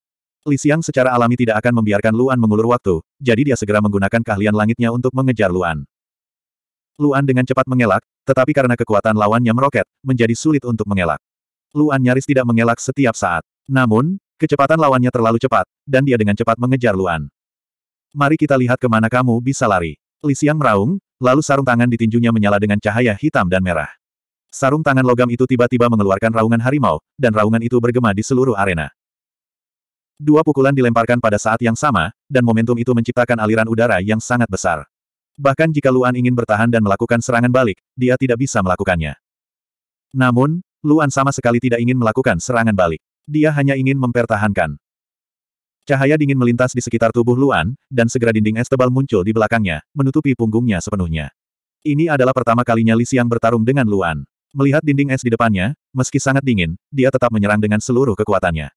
Speaker 1: Li Xiang secara alami tidak akan membiarkan Luan mengulur waktu, jadi dia segera menggunakan keahlian langitnya untuk mengejar Luan. Luan dengan cepat mengelak, tetapi karena kekuatan lawannya meroket, menjadi sulit untuk mengelak. Luan nyaris tidak mengelak setiap saat. Namun, kecepatan lawannya terlalu cepat, dan dia dengan cepat mengejar Luan. Mari kita lihat kemana kamu bisa lari. Li Xiang meraung, lalu sarung tangan ditinjunya menyala dengan cahaya hitam dan merah. Sarung tangan logam itu tiba-tiba mengeluarkan raungan harimau, dan raungan itu bergema di seluruh arena. Dua pukulan dilemparkan pada saat yang sama, dan momentum itu menciptakan aliran udara yang sangat besar. Bahkan jika Luan ingin bertahan dan melakukan serangan balik, dia tidak bisa melakukannya. Namun, Luan sama sekali tidak ingin melakukan serangan balik. Dia hanya ingin mempertahankan. Cahaya dingin melintas di sekitar tubuh Luan, dan segera dinding es tebal muncul di belakangnya, menutupi punggungnya sepenuhnya. Ini adalah pertama kalinya Li Xiang bertarung dengan Luan. Melihat dinding es di depannya, meski sangat dingin, dia tetap menyerang dengan seluruh kekuatannya.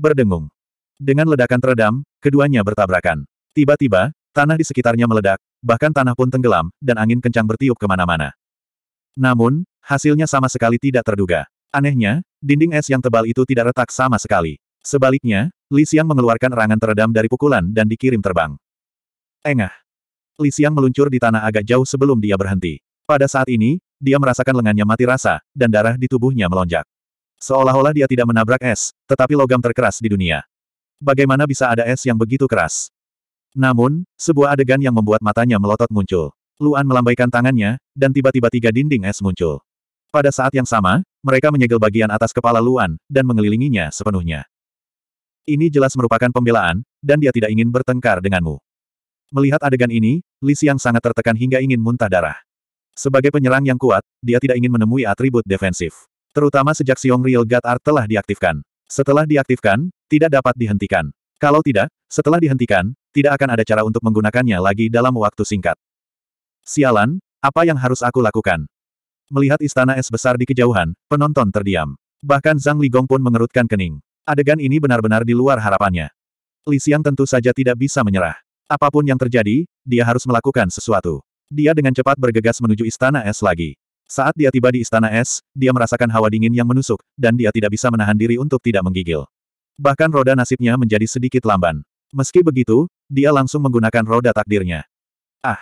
Speaker 1: Berdengung. Dengan ledakan teredam, keduanya bertabrakan. Tiba-tiba, tanah di sekitarnya meledak, bahkan tanah pun tenggelam, dan angin kencang bertiup kemana-mana. Namun, hasilnya sama sekali tidak terduga. Anehnya, dinding es yang tebal itu tidak retak sama sekali. Sebaliknya, Li Xiang mengeluarkan erangan teredam dari pukulan dan dikirim terbang. Engah. Li Xiang meluncur di tanah agak jauh sebelum dia berhenti. Pada saat ini, dia merasakan lengannya mati rasa, dan darah di tubuhnya melonjak. Seolah-olah dia tidak menabrak es, tetapi logam terkeras di dunia. Bagaimana bisa ada es yang begitu keras? Namun, sebuah adegan yang membuat matanya melotot muncul. Luan melambaikan tangannya, dan tiba-tiba tiga dinding es muncul. Pada saat yang sama, mereka menyegel bagian atas kepala Luan, dan mengelilinginya sepenuhnya. Ini jelas merupakan pembelaan, dan dia tidak ingin bertengkar denganmu. Melihat adegan ini, Li Xiang sangat tertekan hingga ingin muntah darah. Sebagai penyerang yang kuat, dia tidak ingin menemui atribut defensif. Terutama sejak Xiong Real God Art telah diaktifkan. Setelah diaktifkan, tidak dapat dihentikan. Kalau tidak, setelah dihentikan, tidak akan ada cara untuk menggunakannya lagi dalam waktu singkat. Sialan, apa yang harus aku lakukan? Melihat istana es besar di kejauhan, penonton terdiam. Bahkan Zhang Ligong pun mengerutkan kening. Adegan ini benar-benar di luar harapannya. Li Xiang tentu saja tidak bisa menyerah. Apapun yang terjadi, dia harus melakukan sesuatu. Dia dengan cepat bergegas menuju istana es lagi. Saat dia tiba di istana es, dia merasakan hawa dingin yang menusuk, dan dia tidak bisa menahan diri untuk tidak menggigil. Bahkan roda nasibnya menjadi sedikit lamban. Meski begitu, dia langsung menggunakan roda takdirnya. Ah!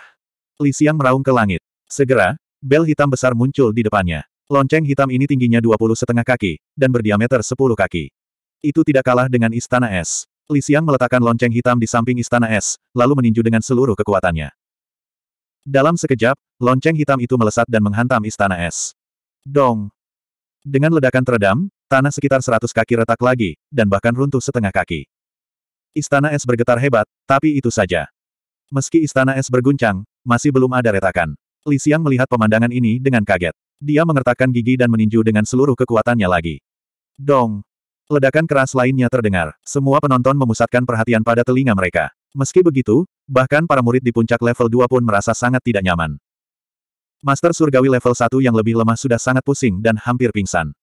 Speaker 1: Li Xiang meraung ke langit. Segera, bel hitam besar muncul di depannya. Lonceng hitam ini tingginya 20 setengah kaki, dan berdiameter 10 kaki. Itu tidak kalah dengan istana es. Li Xiang meletakkan lonceng hitam di samping istana es, lalu meninju dengan seluruh kekuatannya. Dalam sekejap, lonceng hitam itu melesat dan menghantam istana es. Dong! Dengan ledakan teredam, tanah sekitar seratus kaki retak lagi, dan bahkan runtuh setengah kaki. Istana es bergetar hebat, tapi itu saja. Meski istana es berguncang, masih belum ada retakan. Li Xiang melihat pemandangan ini dengan kaget. Dia mengertakkan gigi dan meninju dengan seluruh kekuatannya lagi. Dong! Ledakan keras lainnya terdengar. Semua penonton memusatkan perhatian pada telinga mereka. Meski begitu, bahkan para murid di puncak level 2 pun merasa sangat tidak nyaman. Master surgawi level 1 yang lebih lemah sudah sangat pusing dan hampir pingsan.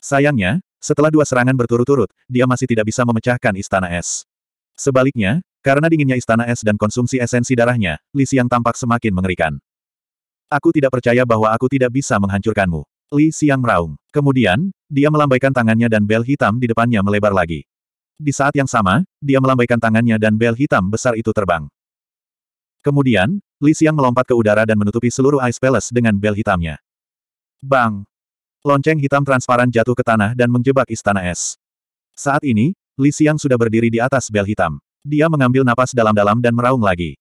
Speaker 1: Sayangnya, setelah dua serangan berturut-turut, dia masih tidak bisa memecahkan istana es. Sebaliknya, karena dinginnya istana es dan konsumsi esensi darahnya, Li Xiang tampak semakin mengerikan. Aku tidak percaya bahwa aku tidak bisa menghancurkanmu. Li Xiang meraung. Kemudian, dia melambaikan tangannya dan bel hitam di depannya melebar lagi. Di saat yang sama, dia melambaikan tangannya dan bel hitam besar itu terbang. Kemudian, Li Xiang melompat ke udara dan menutupi seluruh Ice Palace dengan bel hitamnya. Bang! Lonceng hitam transparan jatuh ke tanah dan menjebak istana es. Saat ini, Li Xiang sudah berdiri di atas bel hitam. Dia mengambil napas dalam-dalam dan meraung lagi.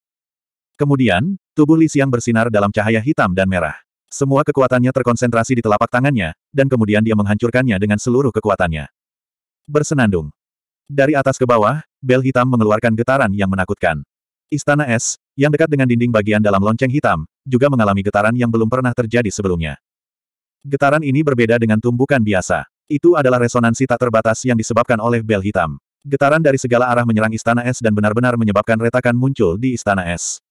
Speaker 1: Kemudian, tubuh Li Xiang bersinar dalam cahaya hitam dan merah. Semua kekuatannya terkonsentrasi di telapak tangannya, dan kemudian dia menghancurkannya dengan seluruh kekuatannya. Bersenandung. Dari atas ke bawah, bel hitam mengeluarkan getaran yang menakutkan. Istana es, yang dekat dengan dinding bagian dalam lonceng hitam, juga mengalami getaran yang belum pernah terjadi sebelumnya. Getaran ini berbeda dengan tumbukan biasa. Itu adalah resonansi tak terbatas yang disebabkan oleh bel hitam. Getaran dari segala arah menyerang istana es dan benar-benar menyebabkan retakan muncul di istana es.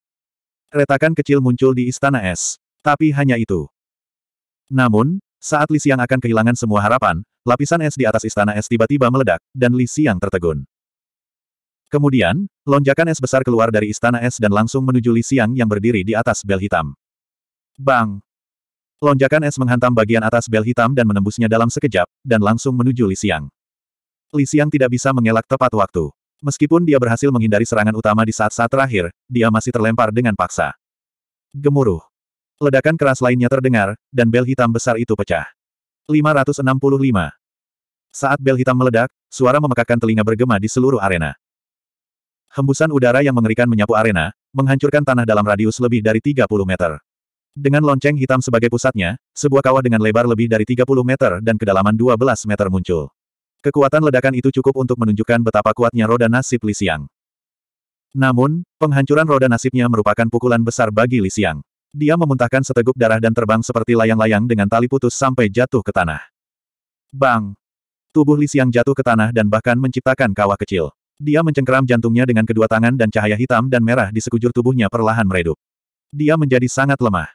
Speaker 1: Retakan kecil muncul di istana es. Tapi hanya itu. Namun, saat Li Xiang akan kehilangan semua harapan, lapisan es di atas istana es tiba-tiba meledak, dan Li Xiang tertegun. Kemudian, lonjakan es besar keluar dari istana es dan langsung menuju Li Xiang yang berdiri di atas bel hitam. Bang! Lonjakan es menghantam bagian atas bel hitam dan menembusnya dalam sekejap, dan langsung menuju Li Xiang. Li Xiang tidak bisa mengelak tepat waktu. Meskipun dia berhasil menghindari serangan utama di saat-saat terakhir, dia masih terlempar dengan paksa. Gemuruh. Ledakan keras lainnya terdengar, dan bel hitam besar itu pecah. 565. Saat bel hitam meledak, suara memekakan telinga bergema di seluruh arena. Hembusan udara yang mengerikan menyapu arena, menghancurkan tanah dalam radius lebih dari 30 meter. Dengan lonceng hitam sebagai pusatnya, sebuah kawah dengan lebar lebih dari 30 meter dan kedalaman 12 meter muncul. Kekuatan ledakan itu cukup untuk menunjukkan betapa kuatnya roda nasib Li Lisiang. Namun, penghancuran roda nasibnya merupakan pukulan besar bagi Li Lisiang. Dia memuntahkan seteguk darah dan terbang seperti layang-layang dengan tali putus sampai jatuh ke tanah. Bang! Tubuh Li yang jatuh ke tanah dan bahkan menciptakan kawah kecil. Dia mencengkeram jantungnya dengan kedua tangan dan cahaya hitam dan merah di sekujur tubuhnya perlahan meredup. Dia menjadi sangat lemah.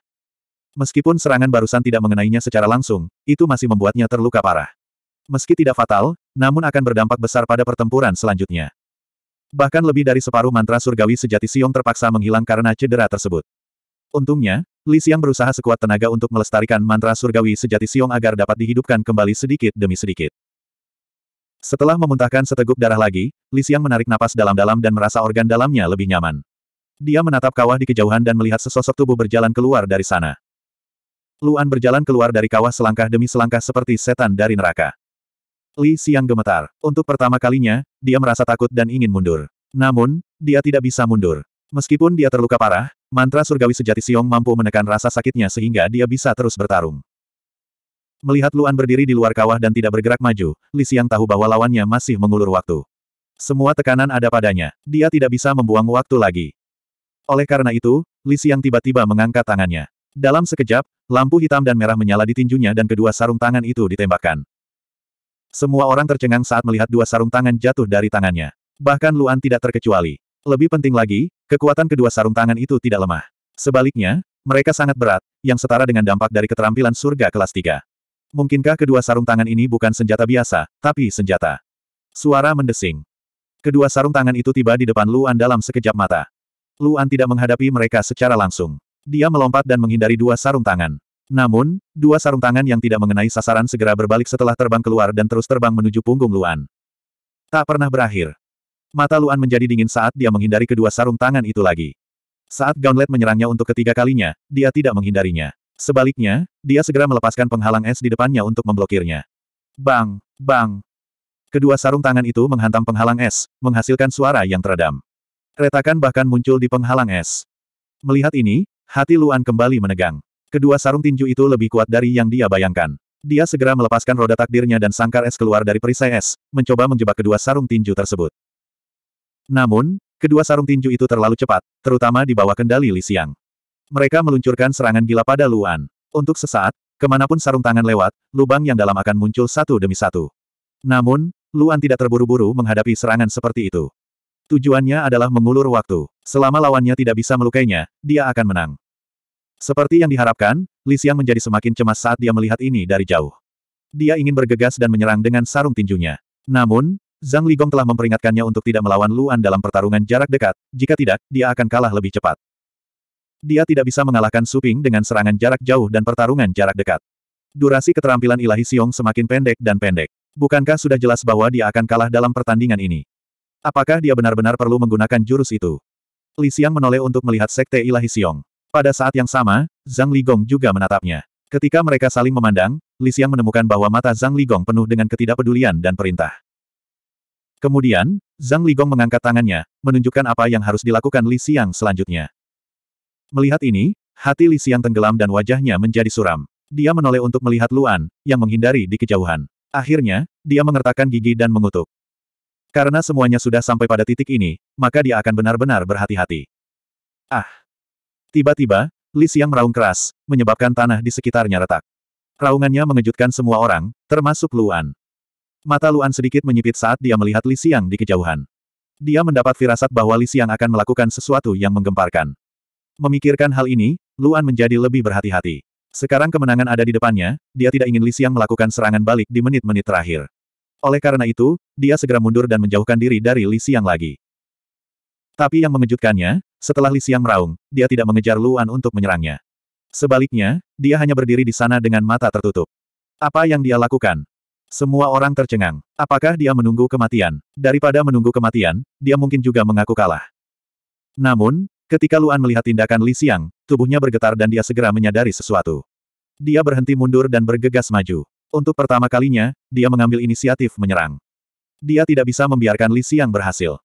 Speaker 1: Meskipun serangan barusan tidak mengenainya secara langsung, itu masih membuatnya terluka parah. Meski tidak fatal, namun akan berdampak besar pada pertempuran selanjutnya. Bahkan lebih dari separuh mantra surgawi sejati Siong terpaksa menghilang karena cedera tersebut. Untungnya, Li Xiang berusaha sekuat tenaga untuk melestarikan mantra surgawi sejati Siong agar dapat dihidupkan kembali sedikit demi sedikit. Setelah memuntahkan seteguk darah lagi, Li Xiang menarik napas dalam-dalam dan merasa organ dalamnya lebih nyaman. Dia menatap kawah di kejauhan dan melihat sesosok tubuh berjalan keluar dari sana. Luan berjalan keluar dari kawah selangkah demi selangkah seperti setan dari neraka. Li Xiang gemetar. Untuk pertama kalinya, dia merasa takut dan ingin mundur. Namun, dia tidak bisa mundur. Meskipun dia terluka parah, Mantra surgawi sejati Siong mampu menekan rasa sakitnya sehingga dia bisa terus bertarung. Melihat Luan berdiri di luar kawah dan tidak bergerak maju, Li Xiang tahu bahwa lawannya masih mengulur waktu. Semua tekanan ada padanya. Dia tidak bisa membuang waktu lagi. Oleh karena itu, Li Xiang tiba-tiba mengangkat tangannya. Dalam sekejap, lampu hitam dan merah menyala di tinjunya dan kedua sarung tangan itu ditembakkan. Semua orang tercengang saat melihat dua sarung tangan jatuh dari tangannya. Bahkan Luan tidak terkecuali. Lebih penting lagi, Kekuatan kedua sarung tangan itu tidak lemah. Sebaliknya, mereka sangat berat, yang setara dengan dampak dari keterampilan surga kelas 3. Mungkinkah kedua sarung tangan ini bukan senjata biasa, tapi senjata? Suara mendesing. Kedua sarung tangan itu tiba di depan Luan dalam sekejap mata. Luan tidak menghadapi mereka secara langsung. Dia melompat dan menghindari dua sarung tangan. Namun, dua sarung tangan yang tidak mengenai sasaran segera berbalik setelah terbang keluar dan terus terbang menuju punggung Luan. Tak pernah berakhir. Mata Luan menjadi dingin saat dia menghindari kedua sarung tangan itu lagi. Saat Gauntlet menyerangnya untuk ketiga kalinya, dia tidak menghindarinya. Sebaliknya, dia segera melepaskan penghalang es di depannya untuk memblokirnya. Bang! Bang! Kedua sarung tangan itu menghantam penghalang es, menghasilkan suara yang teredam. Retakan bahkan muncul di penghalang es. Melihat ini, hati Luan kembali menegang. Kedua sarung tinju itu lebih kuat dari yang dia bayangkan. Dia segera melepaskan roda takdirnya dan sangkar es keluar dari perisai es, mencoba menjebak kedua sarung tinju tersebut. Namun, kedua sarung tinju itu terlalu cepat, terutama di bawah kendali Li Xiang. Mereka meluncurkan serangan gila pada Luan. Untuk sesaat, kemanapun sarung tangan lewat, lubang yang dalam akan muncul satu demi satu. Namun, Luan tidak terburu-buru menghadapi serangan seperti itu. Tujuannya adalah mengulur waktu. Selama lawannya tidak bisa melukainya, dia akan menang. Seperti yang diharapkan, Li Xiang menjadi semakin cemas saat dia melihat ini dari jauh. Dia ingin bergegas dan menyerang dengan sarung tinjunya. Namun, Zhang Ligong telah memperingatkannya untuk tidak melawan Luan dalam pertarungan jarak dekat, jika tidak, dia akan kalah lebih cepat. Dia tidak bisa mengalahkan Suping dengan serangan jarak jauh dan pertarungan jarak dekat. Durasi keterampilan ilahi Siong semakin pendek dan pendek. Bukankah sudah jelas bahwa dia akan kalah dalam pertandingan ini? Apakah dia benar-benar perlu menggunakan jurus itu? Li Xiang menoleh untuk melihat Sekte Ilahi Siong. Pada saat yang sama, Zhang Ligong juga menatapnya. Ketika mereka saling memandang, Li Xiang menemukan bahwa mata Zhang Ligong penuh dengan ketidakpedulian dan perintah. Kemudian, Zhang Ligong mengangkat tangannya, menunjukkan apa yang harus dilakukan Li Xiang selanjutnya. Melihat ini, hati Li Xiang tenggelam dan wajahnya menjadi suram. Dia menoleh untuk melihat Luan, yang menghindari di kejauhan. Akhirnya, dia mengertakkan gigi dan mengutuk. Karena semuanya sudah sampai pada titik ini, maka dia akan benar-benar berhati-hati. Ah! Tiba-tiba, Li Xiang meraung keras, menyebabkan tanah di sekitarnya retak. Raungannya mengejutkan semua orang, termasuk Luan. Mata Luan sedikit menyipit saat dia melihat Li Xiang di kejauhan. Dia mendapat firasat bahwa Li Xiang akan melakukan sesuatu yang menggemparkan. Memikirkan hal ini, Luan menjadi lebih berhati-hati. Sekarang kemenangan ada di depannya, dia tidak ingin Li Xiang melakukan serangan balik di menit-menit terakhir. Oleh karena itu, dia segera mundur dan menjauhkan diri dari Li Xiang lagi. Tapi yang mengejutkannya, setelah Li Xiang meraung, dia tidak mengejar Luan untuk menyerangnya. Sebaliknya, dia hanya berdiri di sana dengan mata tertutup. Apa yang dia lakukan? Semua orang tercengang. Apakah dia menunggu kematian? Daripada menunggu kematian, dia mungkin juga mengaku kalah. Namun, ketika Luan melihat tindakan Li Xiang, tubuhnya bergetar dan dia segera menyadari sesuatu. Dia berhenti mundur dan bergegas maju. Untuk pertama kalinya, dia mengambil inisiatif menyerang. Dia tidak bisa membiarkan Li Xiang berhasil.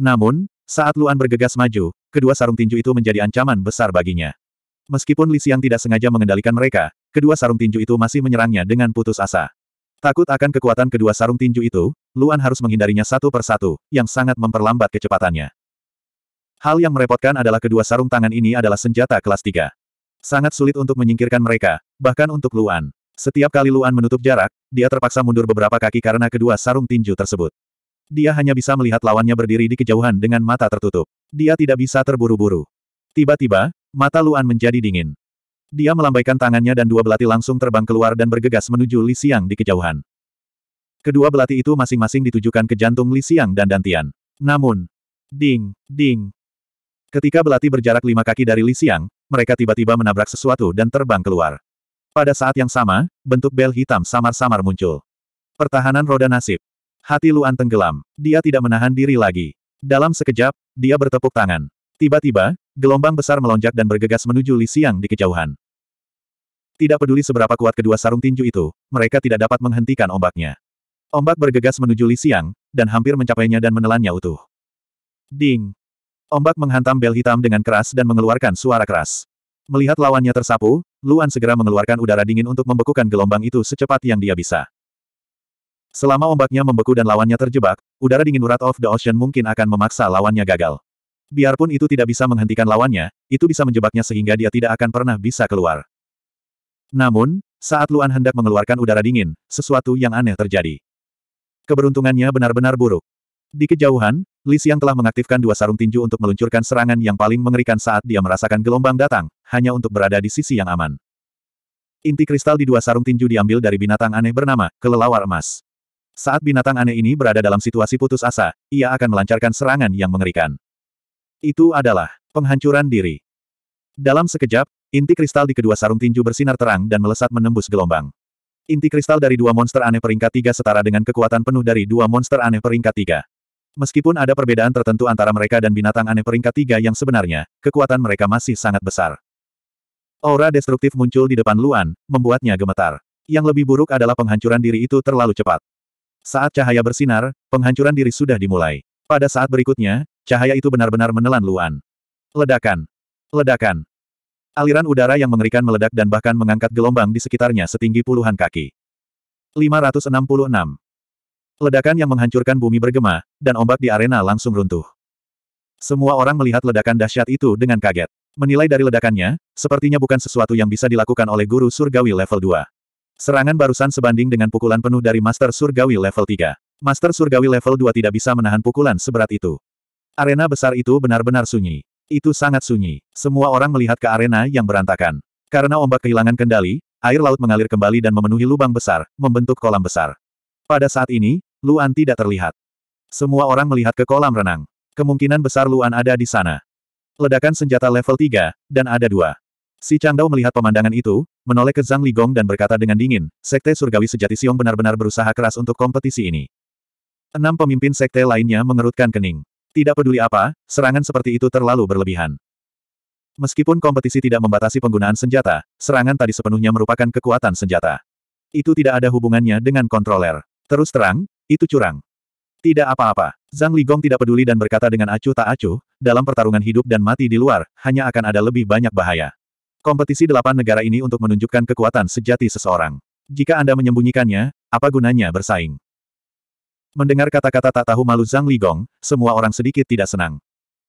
Speaker 1: Namun, saat Luan bergegas maju, kedua sarung tinju itu menjadi ancaman besar baginya. Meskipun Li Xiang tidak sengaja mengendalikan mereka, kedua sarung tinju itu masih menyerangnya dengan putus asa. Takut akan kekuatan kedua sarung tinju itu, Luan harus menghindarinya satu persatu, yang sangat memperlambat kecepatannya. Hal yang merepotkan adalah kedua sarung tangan ini adalah senjata kelas 3. Sangat sulit untuk menyingkirkan mereka, bahkan untuk Luan. Setiap kali Luan menutup jarak, dia terpaksa mundur beberapa kaki karena kedua sarung tinju tersebut. Dia hanya bisa melihat lawannya berdiri di kejauhan dengan mata tertutup. Dia tidak bisa terburu-buru. Tiba-tiba, mata Luan menjadi dingin. Dia melambaikan tangannya dan dua belati langsung terbang keluar dan bergegas menuju Li Xiang di kejauhan. Kedua belati itu masing-masing ditujukan ke jantung Li Xiang dan Dantian. Namun, ding, ding. Ketika belati berjarak lima kaki dari Li Xiang, mereka tiba-tiba menabrak sesuatu dan terbang keluar. Pada saat yang sama, bentuk bel hitam samar-samar muncul. Pertahanan roda nasib. Hati Luan tenggelam. Dia tidak menahan diri lagi. Dalam sekejap, dia bertepuk tangan. Tiba-tiba, gelombang besar melonjak dan bergegas menuju Li Xiang di kejauhan. Tidak peduli seberapa kuat kedua sarung tinju itu, mereka tidak dapat menghentikan ombaknya. Ombak bergegas menuju Li Xiang, dan hampir mencapainya dan menelannya utuh. Ding! Ombak menghantam bel hitam dengan keras dan mengeluarkan suara keras. Melihat lawannya tersapu, Luan segera mengeluarkan udara dingin untuk membekukan gelombang itu secepat yang dia bisa. Selama ombaknya membeku dan lawannya terjebak, udara dingin urat of the ocean mungkin akan memaksa lawannya gagal. Biarpun itu tidak bisa menghentikan lawannya, itu bisa menjebaknya sehingga dia tidak akan pernah bisa keluar. Namun, saat Luan hendak mengeluarkan udara dingin, sesuatu yang aneh terjadi. Keberuntungannya benar-benar buruk. Di kejauhan, Li Xiang telah mengaktifkan dua sarung tinju untuk meluncurkan serangan yang paling mengerikan saat dia merasakan gelombang datang, hanya untuk berada di sisi yang aman. Inti kristal di dua sarung tinju diambil dari binatang aneh bernama, kelelawar emas. Saat binatang aneh ini berada dalam situasi putus asa, ia akan melancarkan serangan yang mengerikan. Itu adalah penghancuran diri. Dalam sekejap, inti kristal di kedua sarung tinju bersinar terang dan melesat menembus gelombang. Inti kristal dari dua monster aneh peringkat tiga setara dengan kekuatan penuh dari dua monster aneh peringkat tiga. Meskipun ada perbedaan tertentu antara mereka dan binatang aneh peringkat tiga yang sebenarnya, kekuatan mereka masih sangat besar. Aura destruktif muncul di depan Luan, membuatnya gemetar. Yang lebih buruk adalah penghancuran diri itu terlalu cepat. Saat cahaya bersinar, penghancuran diri sudah dimulai. Pada saat berikutnya, Cahaya itu benar-benar menelan Luan. Ledakan! Ledakan! Aliran udara yang mengerikan meledak dan bahkan mengangkat gelombang di sekitarnya setinggi puluhan kaki. 566. Ledakan yang menghancurkan bumi bergema, dan ombak di arena langsung runtuh. Semua orang melihat ledakan dahsyat itu dengan kaget. Menilai dari ledakannya, sepertinya bukan sesuatu yang bisa dilakukan oleh guru surgawi level 2. Serangan barusan sebanding dengan pukulan penuh dari Master Surgawi level 3. Master Surgawi level 2 tidak bisa menahan pukulan seberat itu. Arena besar itu benar-benar sunyi. Itu sangat sunyi. Semua orang melihat ke arena yang berantakan. Karena ombak kehilangan kendali, air laut mengalir kembali dan memenuhi lubang besar, membentuk kolam besar. Pada saat ini, Luan tidak terlihat. Semua orang melihat ke kolam renang. Kemungkinan besar Luan ada di sana. Ledakan senjata level 3, dan ada dua. Si Changdao melihat pemandangan itu, menoleh ke Zhang Ligong dan berkata dengan dingin, Sekte Surgawi Sejati Siong benar-benar berusaha keras untuk kompetisi ini. Enam pemimpin sekte lainnya mengerutkan kening. Tidak peduli apa, serangan seperti itu terlalu berlebihan. Meskipun kompetisi tidak membatasi penggunaan senjata, serangan tadi sepenuhnya merupakan kekuatan senjata. Itu tidak ada hubungannya dengan kontroler. Terus terang, itu curang. Tidak apa-apa. Zhang Ligong tidak peduli dan berkata dengan acuh tak acuh, dalam pertarungan hidup dan mati di luar, hanya akan ada lebih banyak bahaya. Kompetisi delapan negara ini untuk menunjukkan kekuatan sejati seseorang. Jika Anda menyembunyikannya, apa gunanya bersaing? Mendengar kata-kata tak tahu malu Zhang Ligong, semua orang sedikit tidak senang.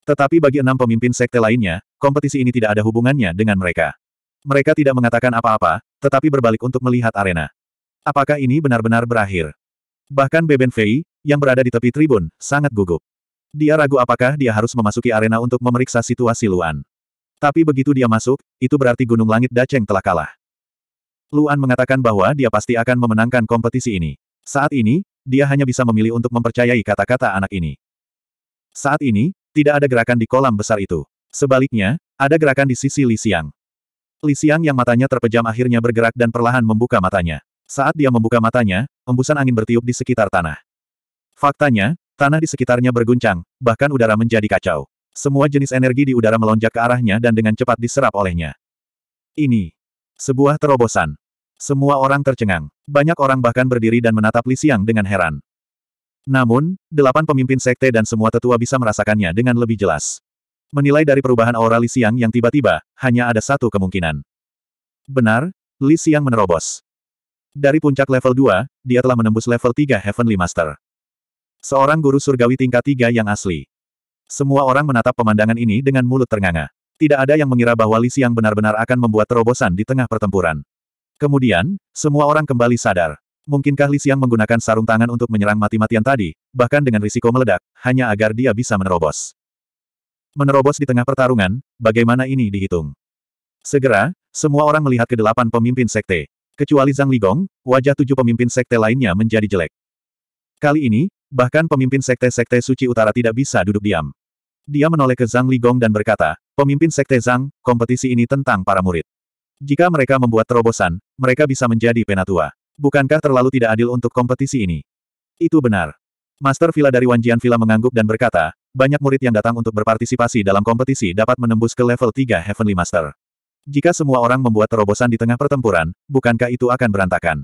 Speaker 1: Tetapi bagi enam pemimpin sekte lainnya, kompetisi ini tidak ada hubungannya dengan mereka. Mereka tidak mengatakan apa-apa, tetapi berbalik untuk melihat arena. Apakah ini benar-benar berakhir? Bahkan Beben Fei, yang berada di tepi tribun, sangat gugup. Dia ragu apakah dia harus memasuki arena untuk memeriksa situasi Luan. Tapi begitu dia masuk, itu berarti Gunung Langit Daceng telah kalah. Luan mengatakan bahwa dia pasti akan memenangkan kompetisi ini. Saat ini, dia hanya bisa memilih untuk mempercayai kata-kata anak ini. Saat ini, tidak ada gerakan di kolam besar itu. Sebaliknya, ada gerakan di sisi Li Xiang. Li Xiang yang matanya terpejam akhirnya bergerak dan perlahan membuka matanya. Saat dia membuka matanya, embusan angin bertiup di sekitar tanah. Faktanya, tanah di sekitarnya berguncang, bahkan udara menjadi kacau. Semua jenis energi di udara melonjak ke arahnya dan dengan cepat diserap olehnya. Ini sebuah terobosan. Semua orang tercengang. Banyak orang bahkan berdiri dan menatap Li Xiang dengan heran. Namun, delapan pemimpin sekte dan semua tetua bisa merasakannya dengan lebih jelas. Menilai dari perubahan aura Li Xiang yang tiba-tiba, hanya ada satu kemungkinan. Benar, Li Xiang menerobos. Dari puncak level 2, dia telah menembus level 3 Heavenly Master. Seorang guru surgawi tingkat 3 yang asli. Semua orang menatap pemandangan ini dengan mulut ternganga. Tidak ada yang mengira bahwa Li Xiang benar-benar akan membuat terobosan di tengah pertempuran. Kemudian, semua orang kembali sadar. Mungkinkah Li Xiang menggunakan sarung tangan untuk menyerang mati-matian tadi, bahkan dengan risiko meledak, hanya agar dia bisa menerobos. Menerobos di tengah pertarungan, bagaimana ini dihitung? Segera, semua orang melihat ke delapan pemimpin sekte. Kecuali Zhang Ligong, wajah tujuh pemimpin sekte lainnya menjadi jelek. Kali ini, bahkan pemimpin sekte-sekte suci utara tidak bisa duduk diam. Dia menoleh ke Zhang Ligong dan berkata, pemimpin sekte Zhang, kompetisi ini tentang para murid. Jika mereka membuat terobosan, mereka bisa menjadi penatua. Bukankah terlalu tidak adil untuk kompetisi ini? Itu benar. Master Villa dari Wanjian Villa mengangguk dan berkata, banyak murid yang datang untuk berpartisipasi dalam kompetisi dapat menembus ke level 3 Heavenly Master. Jika semua orang membuat terobosan di tengah pertempuran, bukankah itu akan berantakan?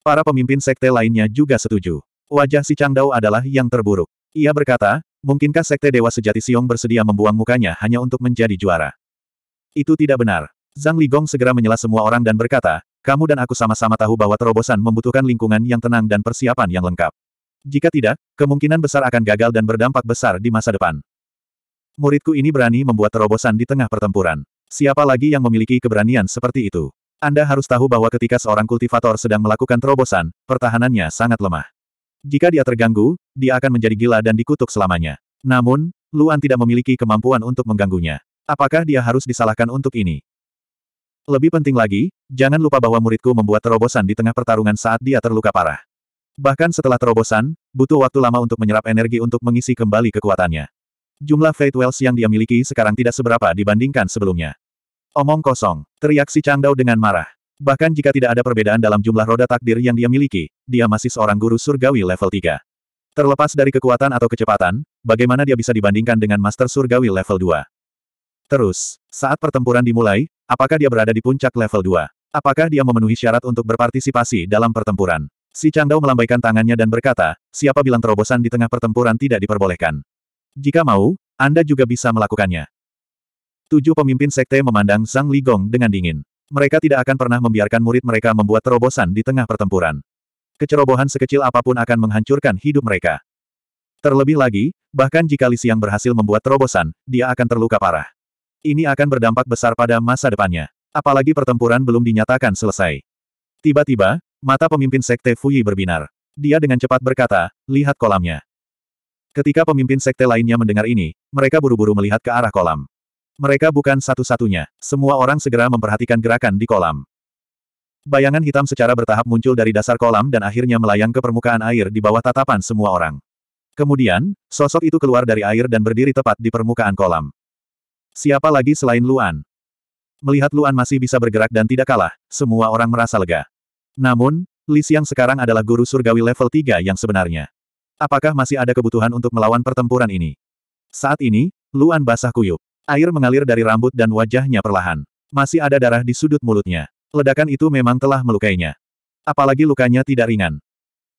Speaker 1: Para pemimpin sekte lainnya juga setuju. Wajah si Dao adalah yang terburuk. Ia berkata, mungkinkah sekte Dewa Sejati Siong bersedia membuang mukanya hanya untuk menjadi juara? Itu tidak benar. Zhang Ligong segera menyela semua orang dan berkata, kamu dan aku sama-sama tahu bahwa terobosan membutuhkan lingkungan yang tenang dan persiapan yang lengkap. Jika tidak, kemungkinan besar akan gagal dan berdampak besar di masa depan. Muridku ini berani membuat terobosan di tengah pertempuran. Siapa lagi yang memiliki keberanian seperti itu? Anda harus tahu bahwa ketika seorang kultivator sedang melakukan terobosan, pertahanannya sangat lemah. Jika dia terganggu, dia akan menjadi gila dan dikutuk selamanya. Namun, Luan tidak memiliki kemampuan untuk mengganggunya. Apakah dia harus disalahkan untuk ini? Lebih penting lagi, jangan lupa bahwa muridku membuat terobosan di tengah pertarungan saat dia terluka parah. Bahkan setelah terobosan, butuh waktu lama untuk menyerap energi untuk mengisi kembali kekuatannya. Jumlah Fate Wells yang dia miliki sekarang tidak seberapa dibandingkan sebelumnya. Omong kosong, teriak si Chang Dao dengan marah. Bahkan jika tidak ada perbedaan dalam jumlah roda takdir yang dia miliki, dia masih seorang guru surgawi level 3. Terlepas dari kekuatan atau kecepatan, bagaimana dia bisa dibandingkan dengan master surgawi level 2? Terus, saat pertempuran dimulai, apakah dia berada di puncak level 2? Apakah dia memenuhi syarat untuk berpartisipasi dalam pertempuran? Si Changdao melambaikan tangannya dan berkata, siapa bilang terobosan di tengah pertempuran tidak diperbolehkan? Jika mau, Anda juga bisa melakukannya. Tujuh pemimpin sekte memandang Zhang Ligong dengan dingin. Mereka tidak akan pernah membiarkan murid mereka membuat terobosan di tengah pertempuran. Kecerobohan sekecil apapun akan menghancurkan hidup mereka. Terlebih lagi, bahkan jika Li Xiang berhasil membuat terobosan, dia akan terluka parah. Ini akan berdampak besar pada masa depannya. Apalagi pertempuran belum dinyatakan selesai. Tiba-tiba, mata pemimpin sekte Fuyi berbinar. Dia dengan cepat berkata, lihat kolamnya. Ketika pemimpin sekte lainnya mendengar ini, mereka buru-buru melihat ke arah kolam. Mereka bukan satu-satunya, semua orang segera memperhatikan gerakan di kolam. Bayangan hitam secara bertahap muncul dari dasar kolam dan akhirnya melayang ke permukaan air di bawah tatapan semua orang. Kemudian, sosok itu keluar dari air dan berdiri tepat di permukaan kolam. Siapa lagi selain Luan? Melihat Luan masih bisa bergerak dan tidak kalah, semua orang merasa lega. Namun, Li Xiang sekarang adalah guru surgawi level 3 yang sebenarnya. Apakah masih ada kebutuhan untuk melawan pertempuran ini? Saat ini, Luan basah kuyup. Air mengalir dari rambut dan wajahnya perlahan. Masih ada darah di sudut mulutnya. Ledakan itu memang telah melukainya. Apalagi lukanya tidak ringan.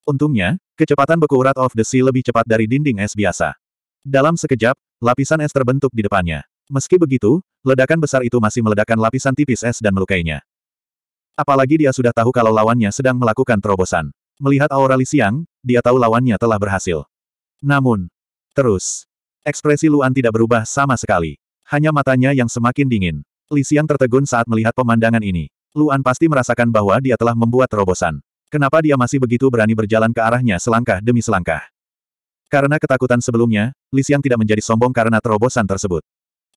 Speaker 1: Untungnya, kecepatan beku urat of the sea lebih cepat dari dinding es biasa. Dalam sekejap, lapisan es terbentuk di depannya. Meski begitu, ledakan besar itu masih meledakkan lapisan tipis es dan melukainya. Apalagi dia sudah tahu kalau lawannya sedang melakukan terobosan. Melihat aura Li Xiang, dia tahu lawannya telah berhasil. Namun, terus, ekspresi Luan tidak berubah sama sekali. Hanya matanya yang semakin dingin. Li Xiang tertegun saat melihat pemandangan ini. Luan pasti merasakan bahwa dia telah membuat terobosan. Kenapa dia masih begitu berani berjalan ke arahnya selangkah demi selangkah? Karena ketakutan sebelumnya, Li Xiang tidak menjadi sombong karena terobosan tersebut.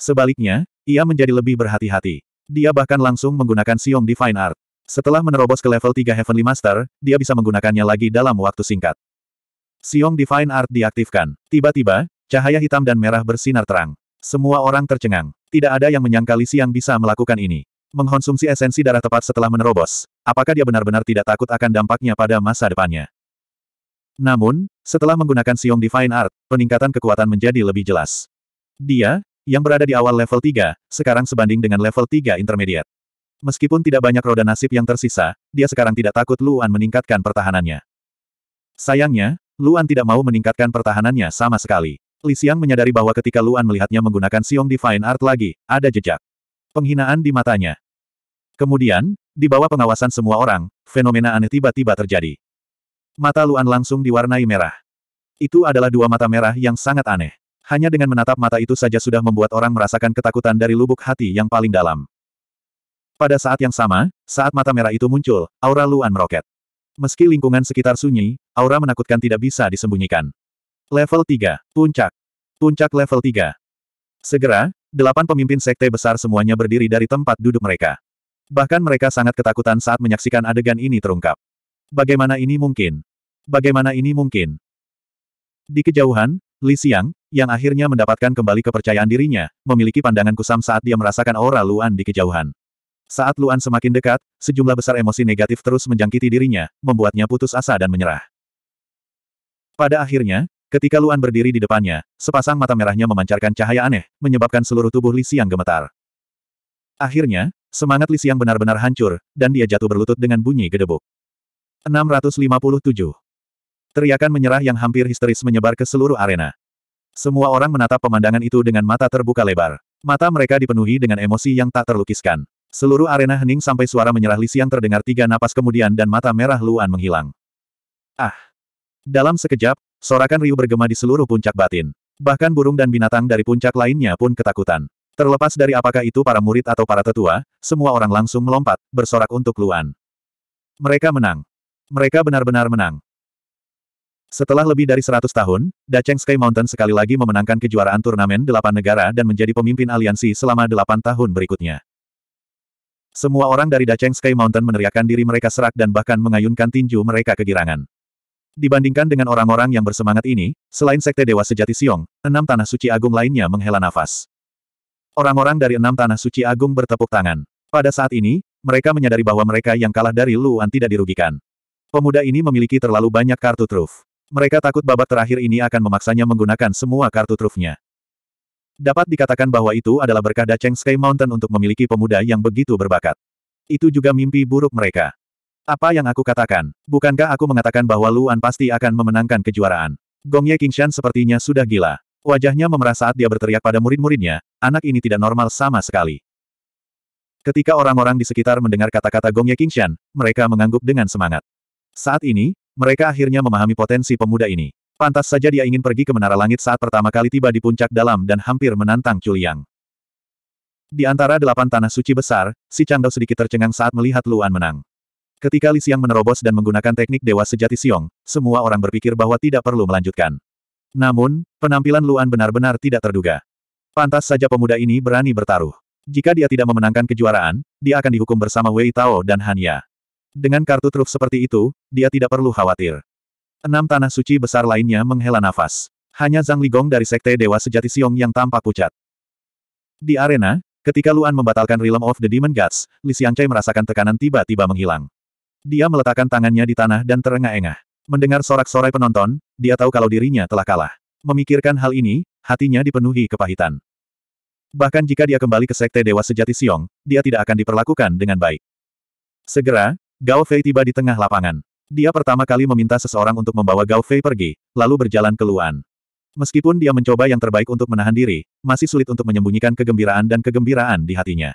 Speaker 1: Sebaliknya, ia menjadi lebih berhati-hati. Dia bahkan langsung menggunakan Xiong Divine Art. Setelah menerobos ke level 3 Heavenly Master, dia bisa menggunakannya lagi dalam waktu singkat. Xiong Divine Art diaktifkan. Tiba-tiba, cahaya hitam dan merah bersinar terang. Semua orang tercengang. Tidak ada yang menyangka Li Xiang bisa melakukan ini. Mengkonsumsi esensi darah tepat setelah menerobos. Apakah dia benar-benar tidak takut akan dampaknya pada masa depannya? Namun, setelah menggunakan Xiong Divine Art, peningkatan kekuatan menjadi lebih jelas. Dia, yang berada di awal level 3, sekarang sebanding dengan level 3 intermediate. Meskipun tidak banyak roda nasib yang tersisa, dia sekarang tidak takut Luan meningkatkan pertahanannya. Sayangnya, Luan tidak mau meningkatkan pertahanannya sama sekali. Li Xiang menyadari bahwa ketika Luan melihatnya menggunakan Xiong Divine Art lagi, ada jejak. Penghinaan di matanya. Kemudian, di bawah pengawasan semua orang, fenomena aneh tiba-tiba terjadi. Mata Luan langsung diwarnai merah. Itu adalah dua mata merah yang sangat aneh. Hanya dengan menatap mata itu saja sudah membuat orang merasakan ketakutan dari lubuk hati yang paling dalam. Pada saat yang sama, saat mata merah itu muncul, aura Luan meroket. Meski lingkungan sekitar sunyi, aura menakutkan tidak bisa disembunyikan. Level 3, Puncak. Puncak level 3. Segera, delapan pemimpin sekte besar semuanya berdiri dari tempat duduk mereka. Bahkan mereka sangat ketakutan saat menyaksikan adegan ini terungkap. Bagaimana ini mungkin? Bagaimana ini mungkin? Di kejauhan, Li Xiang, yang akhirnya mendapatkan kembali kepercayaan dirinya, memiliki pandangan kusam saat dia merasakan aura Luan di kejauhan. Saat Luan semakin dekat, sejumlah besar emosi negatif terus menjangkiti dirinya, membuatnya putus asa dan menyerah. Pada akhirnya, ketika Luan berdiri di depannya, sepasang mata merahnya memancarkan cahaya aneh, menyebabkan seluruh tubuh Li Xiang gemetar. Akhirnya, semangat Li Xiang benar-benar hancur, dan dia jatuh berlutut dengan bunyi gedebuk. 657 Teriakan menyerah yang hampir histeris menyebar ke seluruh arena. Semua orang menatap pemandangan itu dengan mata terbuka lebar. Mata mereka dipenuhi dengan emosi yang tak terlukiskan. Seluruh arena hening sampai suara menyerah yang terdengar tiga napas kemudian dan mata merah Luan menghilang. Ah! Dalam sekejap, sorakan riuh bergema di seluruh puncak batin. Bahkan burung dan binatang dari puncak lainnya pun ketakutan. Terlepas dari apakah itu para murid atau para tetua, semua orang langsung melompat, bersorak untuk Luan. Mereka menang. Mereka benar-benar menang. Setelah lebih dari 100 tahun, Dacheng Sky Mountain sekali lagi memenangkan kejuaraan turnamen delapan negara dan menjadi pemimpin aliansi selama delapan tahun berikutnya. Semua orang dari Dacheng Sky Mountain meneriakkan diri mereka serak dan bahkan mengayunkan tinju mereka kegirangan. Dibandingkan dengan orang-orang yang bersemangat ini, selain Sekte Dewa Sejati Siong, enam tanah suci agung lainnya menghela nafas. Orang-orang dari enam tanah suci agung bertepuk tangan. Pada saat ini, mereka menyadari bahwa mereka yang kalah dari Luan tidak dirugikan. Pemuda ini memiliki terlalu banyak kartu truf. Mereka takut babak terakhir ini akan memaksanya menggunakan semua kartu trufnya. Dapat dikatakan bahwa itu adalah berkah Dacheng Sky Mountain untuk memiliki pemuda yang begitu berbakat. Itu juga mimpi buruk mereka. Apa yang aku katakan? Bukankah aku mengatakan bahwa Luan pasti akan memenangkan kejuaraan? Gongye Qingshan sepertinya sudah gila. Wajahnya memerah saat dia berteriak pada murid-muridnya, anak ini tidak normal sama sekali. Ketika orang-orang di sekitar mendengar kata-kata Gongye Qingshan, mereka mengangguk dengan semangat. Saat ini, mereka akhirnya memahami potensi pemuda ini. Pantas saja dia ingin pergi ke Menara Langit saat pertama kali tiba di puncak dalam dan hampir menantang Chuliang. Di antara delapan tanah suci besar, si Chang Dao sedikit tercengang saat melihat Luan menang. Ketika Li Xiang menerobos dan menggunakan teknik Dewa Sejati Siong, semua orang berpikir bahwa tidak perlu melanjutkan. Namun, penampilan Luan benar-benar tidak terduga. Pantas saja pemuda ini berani bertaruh. Jika dia tidak memenangkan kejuaraan, dia akan dihukum bersama Wei Tao dan Han Ya. Dengan kartu truf seperti itu, dia tidak perlu khawatir. Enam tanah suci besar lainnya menghela nafas. Hanya Zhang Ligong dari Sekte Dewa Sejati Siong yang tampak pucat. Di arena, ketika Luan membatalkan Realm of the Demon Gods, Li Xiangcai merasakan tekanan tiba-tiba menghilang. Dia meletakkan tangannya di tanah dan terengah-engah. Mendengar sorak-sorai penonton, dia tahu kalau dirinya telah kalah. Memikirkan hal ini, hatinya dipenuhi kepahitan. Bahkan jika dia kembali ke Sekte Dewa Sejati Siong, dia tidak akan diperlakukan dengan baik. Segera, Gao Fei tiba di tengah lapangan. Dia pertama kali meminta seseorang untuk membawa Gao Fei pergi, lalu berjalan ke Luan. Meskipun dia mencoba yang terbaik untuk menahan diri, masih sulit untuk menyembunyikan kegembiraan dan kegembiraan di hatinya.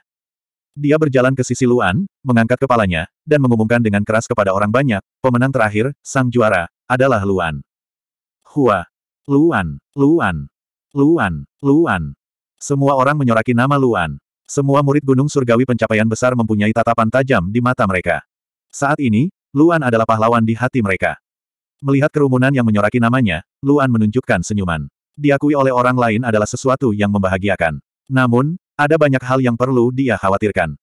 Speaker 1: Dia berjalan ke sisi Luan, mengangkat kepalanya, dan mengumumkan dengan keras kepada orang banyak, pemenang terakhir, sang juara, adalah Luan. Hua. Luan. Luan. Luan. Luan. Semua orang menyoraki nama Luan. Semua murid Gunung Surgawi pencapaian besar mempunyai tatapan tajam di mata mereka. Saat ini, Luan adalah pahlawan di hati mereka. Melihat kerumunan yang menyoraki namanya, Luan menunjukkan senyuman. Diakui oleh orang lain adalah sesuatu yang membahagiakan. Namun, ada banyak hal yang perlu dia khawatirkan.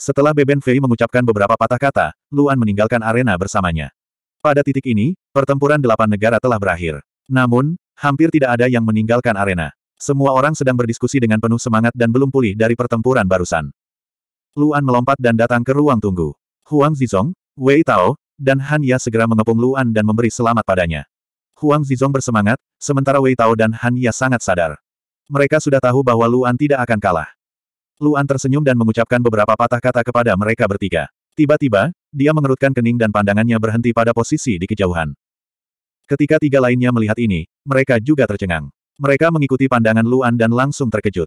Speaker 1: Setelah Beben Fei mengucapkan beberapa patah kata, Luan meninggalkan arena bersamanya. Pada titik ini, pertempuran delapan negara telah berakhir. Namun, hampir tidak ada yang meninggalkan arena. Semua orang sedang berdiskusi dengan penuh semangat dan belum pulih dari pertempuran barusan. Luan melompat dan datang ke ruang tunggu. Huang Zizong, Wei Tao, dan Han Ya segera mengepung Luan dan memberi selamat padanya. Huang Zizong bersemangat, sementara Wei Tao dan Han Ya sangat sadar. Mereka sudah tahu bahwa Luan tidak akan kalah. Luan tersenyum dan mengucapkan beberapa patah kata kepada mereka bertiga. Tiba-tiba, dia mengerutkan kening dan pandangannya berhenti pada posisi di kejauhan. Ketika tiga lainnya melihat ini, mereka juga tercengang. Mereka mengikuti pandangan Luan dan langsung terkejut.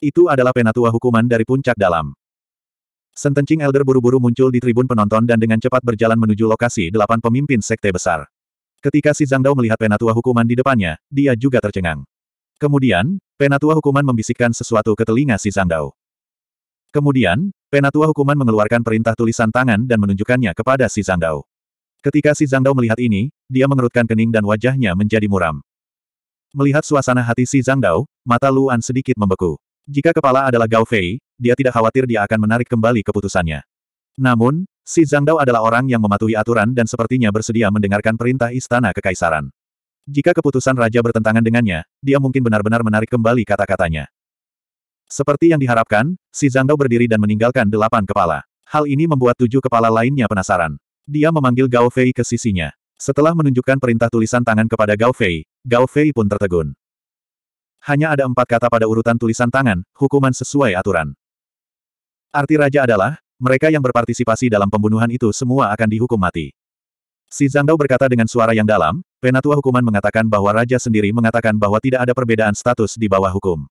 Speaker 1: Itu adalah penatua hukuman dari puncak dalam. Sentencing Elder buru-buru muncul di tribun penonton dan dengan cepat berjalan menuju lokasi delapan pemimpin sekte besar. Ketika si Zhang Dao melihat penatua hukuman di depannya, dia juga tercengang. Kemudian, penatua hukuman membisikkan sesuatu ke telinga si Zhang Dao. Kemudian, penatua hukuman mengeluarkan perintah tulisan tangan dan menunjukkannya kepada si Zhang Dao. Ketika si Zhang Dao melihat ini, dia mengerutkan kening dan wajahnya menjadi muram. Melihat suasana hati si Zhang Dao, mata Luan sedikit membeku. Jika kepala adalah Gao Fei, dia tidak khawatir dia akan menarik kembali keputusannya. Namun, si Zhang Dao adalah orang yang mematuhi aturan dan sepertinya bersedia mendengarkan perintah istana kekaisaran. Jika keputusan raja bertentangan dengannya, dia mungkin benar-benar menarik kembali kata-katanya. Seperti yang diharapkan, si Zhang Dao berdiri dan meninggalkan delapan kepala. Hal ini membuat tujuh kepala lainnya penasaran. Dia memanggil Gao Fei ke sisinya. Setelah menunjukkan perintah tulisan tangan kepada Gao Fei, Gao Fei pun tertegun. Hanya ada empat kata pada urutan tulisan tangan, hukuman sesuai aturan. Arti raja adalah, mereka yang berpartisipasi dalam pembunuhan itu semua akan dihukum mati. Si Zhangdao berkata dengan suara yang dalam, penatua hukuman mengatakan bahwa raja sendiri mengatakan bahwa tidak ada perbedaan status di bawah hukum.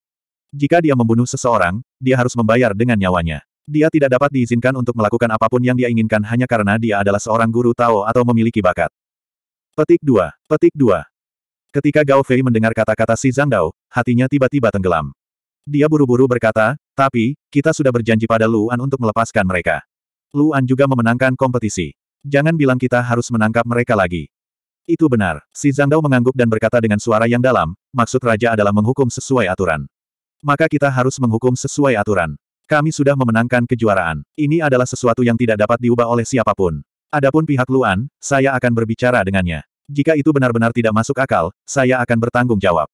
Speaker 1: Jika dia membunuh seseorang, dia harus membayar dengan nyawanya. Dia tidak dapat diizinkan untuk melakukan apapun yang dia inginkan hanya karena dia adalah seorang guru Tao atau memiliki bakat. Petik 2. Petik 2. Ketika Gao Fei mendengar kata-kata si Zhang Dao, hatinya tiba-tiba tenggelam. Dia buru-buru berkata, tapi, kita sudah berjanji pada Luan untuk melepaskan mereka. Luan juga memenangkan kompetisi. Jangan bilang kita harus menangkap mereka lagi. Itu benar. Si Zhang Dao mengangguk dan berkata dengan suara yang dalam, maksud raja adalah menghukum sesuai aturan. Maka kita harus menghukum sesuai aturan. Kami sudah memenangkan kejuaraan. Ini adalah sesuatu yang tidak dapat diubah oleh siapapun. Adapun pihak Luan, saya akan berbicara dengannya. Jika itu benar-benar tidak masuk akal, saya akan bertanggung jawab.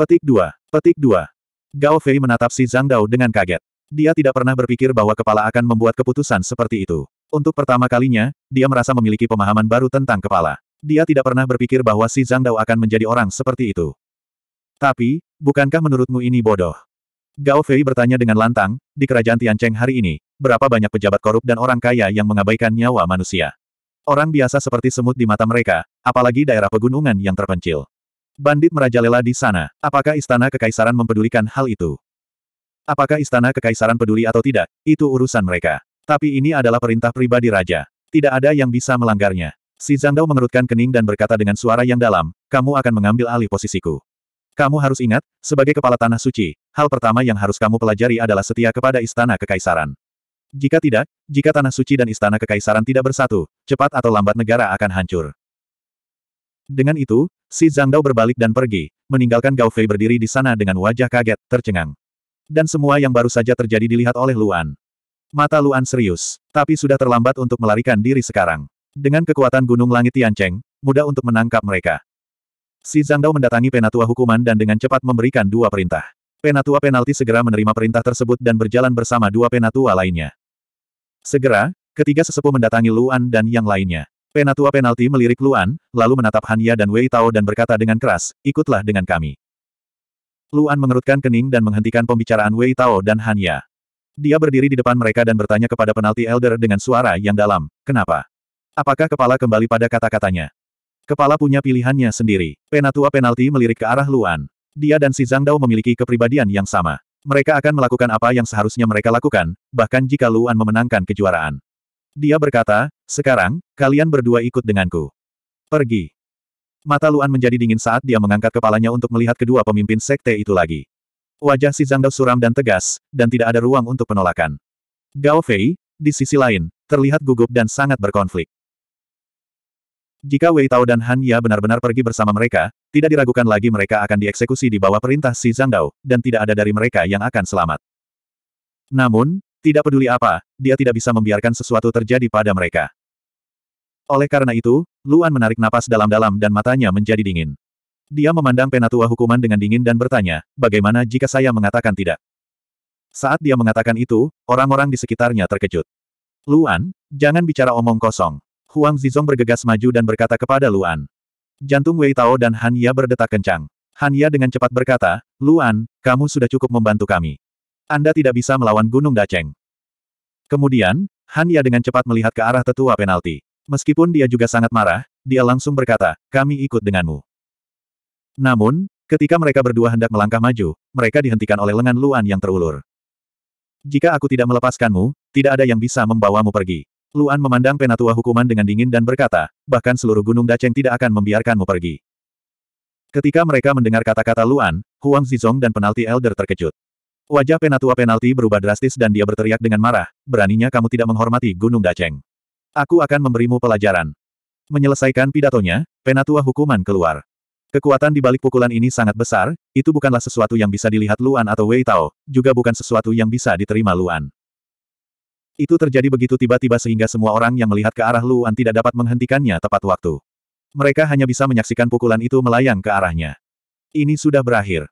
Speaker 1: Petik 2. Petik 2. Gao Fei menatap si Zhang Dao dengan kaget. Dia tidak pernah berpikir bahwa kepala akan membuat keputusan seperti itu. Untuk pertama kalinya, dia merasa memiliki pemahaman baru tentang kepala. Dia tidak pernah berpikir bahwa si Zhang Dao akan menjadi orang seperti itu. Tapi, bukankah menurutmu ini bodoh? Gao Fei bertanya dengan lantang, di kerajaan Tiancheng hari ini, berapa banyak pejabat korup dan orang kaya yang mengabaikan nyawa manusia? Orang biasa seperti semut di mata mereka, apalagi daerah pegunungan yang terpencil. Bandit merajalela di sana. Apakah istana kekaisaran mempedulikan hal itu? Apakah istana kekaisaran peduli atau tidak, itu urusan mereka. Tapi ini adalah perintah pribadi raja. Tidak ada yang bisa melanggarnya. Si Zhangdao mengerutkan kening dan berkata dengan suara yang dalam, kamu akan mengambil alih posisiku. Kamu harus ingat, sebagai kepala tanah suci, hal pertama yang harus kamu pelajari adalah setia kepada istana kekaisaran. Jika tidak, jika Tanah Suci dan Istana Kekaisaran tidak bersatu, cepat atau lambat negara akan hancur. Dengan itu, si Zhang Dao berbalik dan pergi, meninggalkan Gao Fei berdiri di sana dengan wajah kaget, tercengang. Dan semua yang baru saja terjadi dilihat oleh Luan. Mata Luan serius, tapi sudah terlambat untuk melarikan diri sekarang. Dengan kekuatan Gunung Langit Tiancheng, mudah untuk menangkap mereka. Si Zhang Dao mendatangi penatua hukuman dan dengan cepat memberikan dua perintah. Penatua penalti segera menerima perintah tersebut dan berjalan bersama dua penatua lainnya. Segera, ketiga sesepuh mendatangi Luan dan yang lainnya. Penatua penalti melirik Luan, lalu menatap Hanya dan Wei Tao dan berkata dengan keras, ikutlah dengan kami. Luan mengerutkan kening dan menghentikan pembicaraan Wei Tao dan Hanya. Dia berdiri di depan mereka dan bertanya kepada penalti elder dengan suara yang dalam, kenapa? Apakah kepala kembali pada kata-katanya? Kepala punya pilihannya sendiri. Penatua penalti melirik ke arah Luan. Dia dan si Zhang Dao memiliki kepribadian yang sama. Mereka akan melakukan apa yang seharusnya mereka lakukan, bahkan jika Luan memenangkan kejuaraan. Dia berkata, sekarang, kalian berdua ikut denganku. Pergi. Mata Luan menjadi dingin saat dia mengangkat kepalanya untuk melihat kedua pemimpin sekte itu lagi. Wajah si Zhang Dao suram dan tegas, dan tidak ada ruang untuk penolakan. Gao Fei, di sisi lain, terlihat gugup dan sangat berkonflik. Jika Wei Tao dan Han Ya benar-benar pergi bersama mereka, tidak diragukan lagi mereka akan dieksekusi di bawah perintah Si Zhang Dao, dan tidak ada dari mereka yang akan selamat. Namun, tidak peduli apa, dia tidak bisa membiarkan sesuatu terjadi pada mereka. Oleh karena itu, Luan menarik napas dalam-dalam dan matanya menjadi dingin. Dia memandang penatua hukuman dengan dingin dan bertanya, bagaimana jika saya mengatakan tidak? Saat dia mengatakan itu, orang-orang di sekitarnya terkejut. Luan, jangan bicara omong kosong. Huang Zizong bergegas maju dan berkata kepada Luan. Jantung Wei Tao dan Han Ya berdetak kencang. Han Ya dengan cepat berkata, Luan, kamu sudah cukup membantu kami. Anda tidak bisa melawan Gunung Daceng. Kemudian, Han Ya dengan cepat melihat ke arah tetua penalti. Meskipun dia juga sangat marah, dia langsung berkata, kami ikut denganmu. Namun, ketika mereka berdua hendak melangkah maju, mereka dihentikan oleh lengan Luan yang terulur. Jika aku tidak melepaskanmu, tidak ada yang bisa membawamu pergi. Luan memandang penatua hukuman dengan dingin dan berkata, bahkan seluruh gunung Daceng tidak akan membiarkanmu pergi. Ketika mereka mendengar kata-kata Luan, Huang Zizong dan penalti Elder terkejut. Wajah penatua penalti berubah drastis dan dia berteriak dengan marah, beraninya kamu tidak menghormati gunung Daceng. Aku akan memberimu pelajaran. Menyelesaikan pidatonya, penatua hukuman keluar. Kekuatan di balik pukulan ini sangat besar, itu bukanlah sesuatu yang bisa dilihat Luan atau Wei Tao, juga bukan sesuatu yang bisa diterima Luan. Itu terjadi begitu tiba-tiba sehingga semua orang yang melihat ke arah Luan tidak dapat menghentikannya tepat waktu. Mereka hanya bisa menyaksikan pukulan itu melayang ke arahnya. Ini sudah berakhir.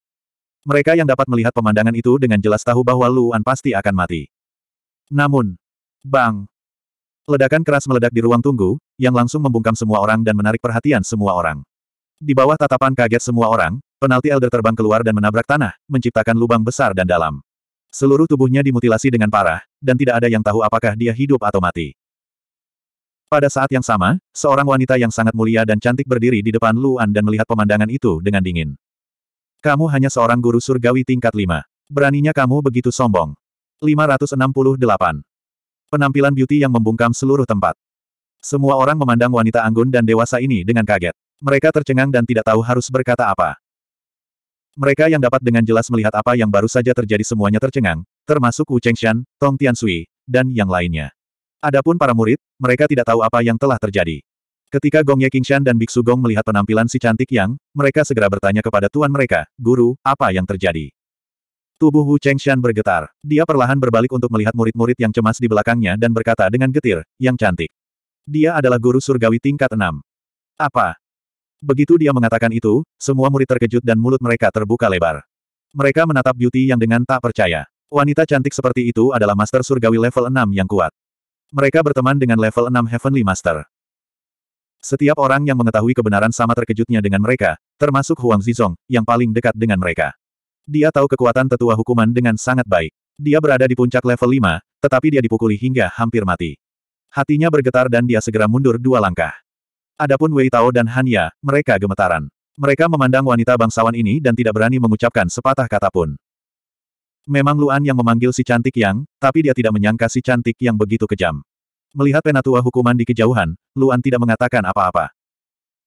Speaker 1: Mereka yang dapat melihat pemandangan itu dengan jelas tahu bahwa Luan pasti akan mati. Namun, bang! Ledakan keras meledak di ruang tunggu, yang langsung membungkam semua orang dan menarik perhatian semua orang. Di bawah tatapan kaget semua orang, penalti Elder terbang keluar dan menabrak tanah, menciptakan lubang besar dan dalam. Seluruh tubuhnya dimutilasi dengan parah, dan tidak ada yang tahu apakah dia hidup atau mati. Pada saat yang sama, seorang wanita yang sangat mulia dan cantik berdiri di depan Luan dan melihat pemandangan itu dengan dingin. Kamu hanya seorang guru surgawi tingkat 5. Beraninya kamu begitu sombong. 568. Penampilan beauty yang membungkam seluruh tempat. Semua orang memandang wanita anggun dan dewasa ini dengan kaget. Mereka tercengang dan tidak tahu harus berkata apa. Mereka yang dapat dengan jelas melihat apa yang baru saja terjadi semuanya tercengang, termasuk Wu Chengshan, Tong Sui, dan yang lainnya. Adapun para murid, mereka tidak tahu apa yang telah terjadi. Ketika Gong Ye Qingshan dan Biksu Gong melihat penampilan si cantik yang, mereka segera bertanya kepada tuan mereka, Guru, apa yang terjadi? Tubuh Wu Chengshan bergetar. Dia perlahan berbalik untuk melihat murid-murid yang cemas di belakangnya dan berkata dengan getir, yang cantik. Dia adalah guru surgawi tingkat enam. Apa? Begitu dia mengatakan itu, semua murid terkejut dan mulut mereka terbuka lebar. Mereka menatap Beauty yang dengan tak percaya. Wanita cantik seperti itu adalah Master Surgawi level 6 yang kuat. Mereka berteman dengan level 6 Heavenly Master. Setiap orang yang mengetahui kebenaran sama terkejutnya dengan mereka, termasuk Huang Zizong, yang paling dekat dengan mereka. Dia tahu kekuatan tetua hukuman dengan sangat baik. Dia berada di puncak level 5, tetapi dia dipukuli hingga hampir mati. Hatinya bergetar dan dia segera mundur dua langkah. Adapun Wei Tao dan Hanya, mereka gemetaran. Mereka memandang wanita bangsawan ini dan tidak berani mengucapkan sepatah kata pun. Memang Luan yang memanggil si cantik yang, tapi dia tidak menyangka si cantik yang begitu kejam. Melihat penatua hukuman di kejauhan, Luan tidak mengatakan apa-apa.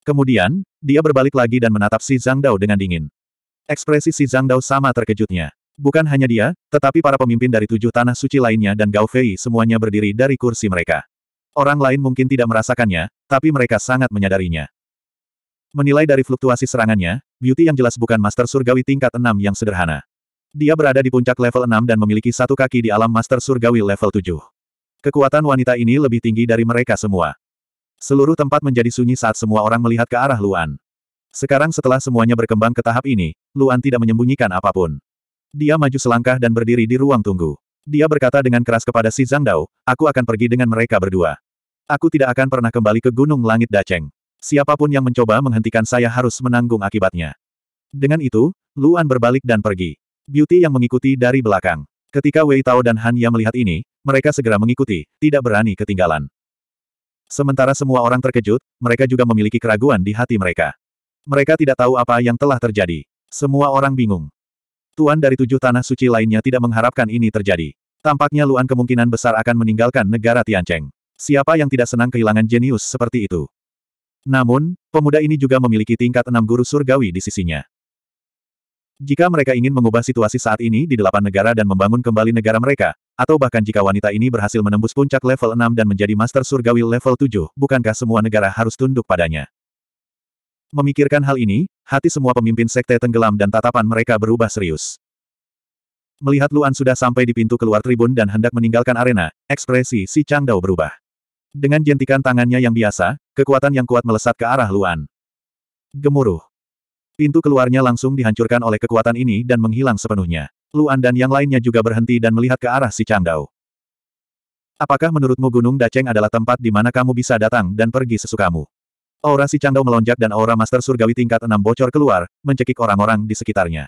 Speaker 1: Kemudian, dia berbalik lagi dan menatap si Zhang Dao dengan dingin. Ekspresi si Zhang Dao sama terkejutnya. Bukan hanya dia, tetapi para pemimpin dari tujuh tanah suci lainnya dan Gao Fei semuanya berdiri dari kursi mereka. Orang lain mungkin tidak merasakannya, tapi mereka sangat menyadarinya. Menilai dari fluktuasi serangannya, Beauty yang jelas bukan Master Surgawi tingkat 6 yang sederhana. Dia berada di puncak level 6 dan memiliki satu kaki di alam Master Surgawi level 7. Kekuatan wanita ini lebih tinggi dari mereka semua. Seluruh tempat menjadi sunyi saat semua orang melihat ke arah Luan. Sekarang setelah semuanya berkembang ke tahap ini, Luan tidak menyembunyikan apapun. Dia maju selangkah dan berdiri di ruang tunggu. Dia berkata dengan keras kepada si Zhang Dao, aku akan pergi dengan mereka berdua. Aku tidak akan pernah kembali ke Gunung Langit Daceng. Siapapun yang mencoba menghentikan saya harus menanggung akibatnya. Dengan itu, Luan berbalik dan pergi. Beauty yang mengikuti dari belakang. Ketika Wei Tao dan Han Ya melihat ini, mereka segera mengikuti, tidak berani ketinggalan. Sementara semua orang terkejut, mereka juga memiliki keraguan di hati mereka. Mereka tidak tahu apa yang telah terjadi. Semua orang bingung. Tuan dari tujuh tanah suci lainnya tidak mengharapkan ini terjadi. Tampaknya Luan kemungkinan besar akan meninggalkan negara Tiancheng. Siapa yang tidak senang kehilangan jenius seperti itu? Namun, pemuda ini juga memiliki tingkat enam guru surgawi di sisinya. Jika mereka ingin mengubah situasi saat ini di delapan negara dan membangun kembali negara mereka, atau bahkan jika wanita ini berhasil menembus puncak level 6 dan menjadi master surgawi level 7, bukankah semua negara harus tunduk padanya? Memikirkan hal ini, hati semua pemimpin sekte tenggelam dan tatapan mereka berubah serius. Melihat Luan sudah sampai di pintu keluar tribun dan hendak meninggalkan arena, ekspresi si Chang Dao berubah. Dengan jentikan tangannya yang biasa, kekuatan yang kuat melesat ke arah Luan. Gemuruh. Pintu keluarnya langsung dihancurkan oleh kekuatan ini dan menghilang sepenuhnya. Luan dan yang lainnya juga berhenti dan melihat ke arah si Chang Dao. Apakah menurutmu Gunung Daceng adalah tempat di mana kamu bisa datang dan pergi sesukamu? Aura si Dao melonjak dan aura Master Surgawi tingkat 6 bocor keluar, mencekik orang-orang di sekitarnya.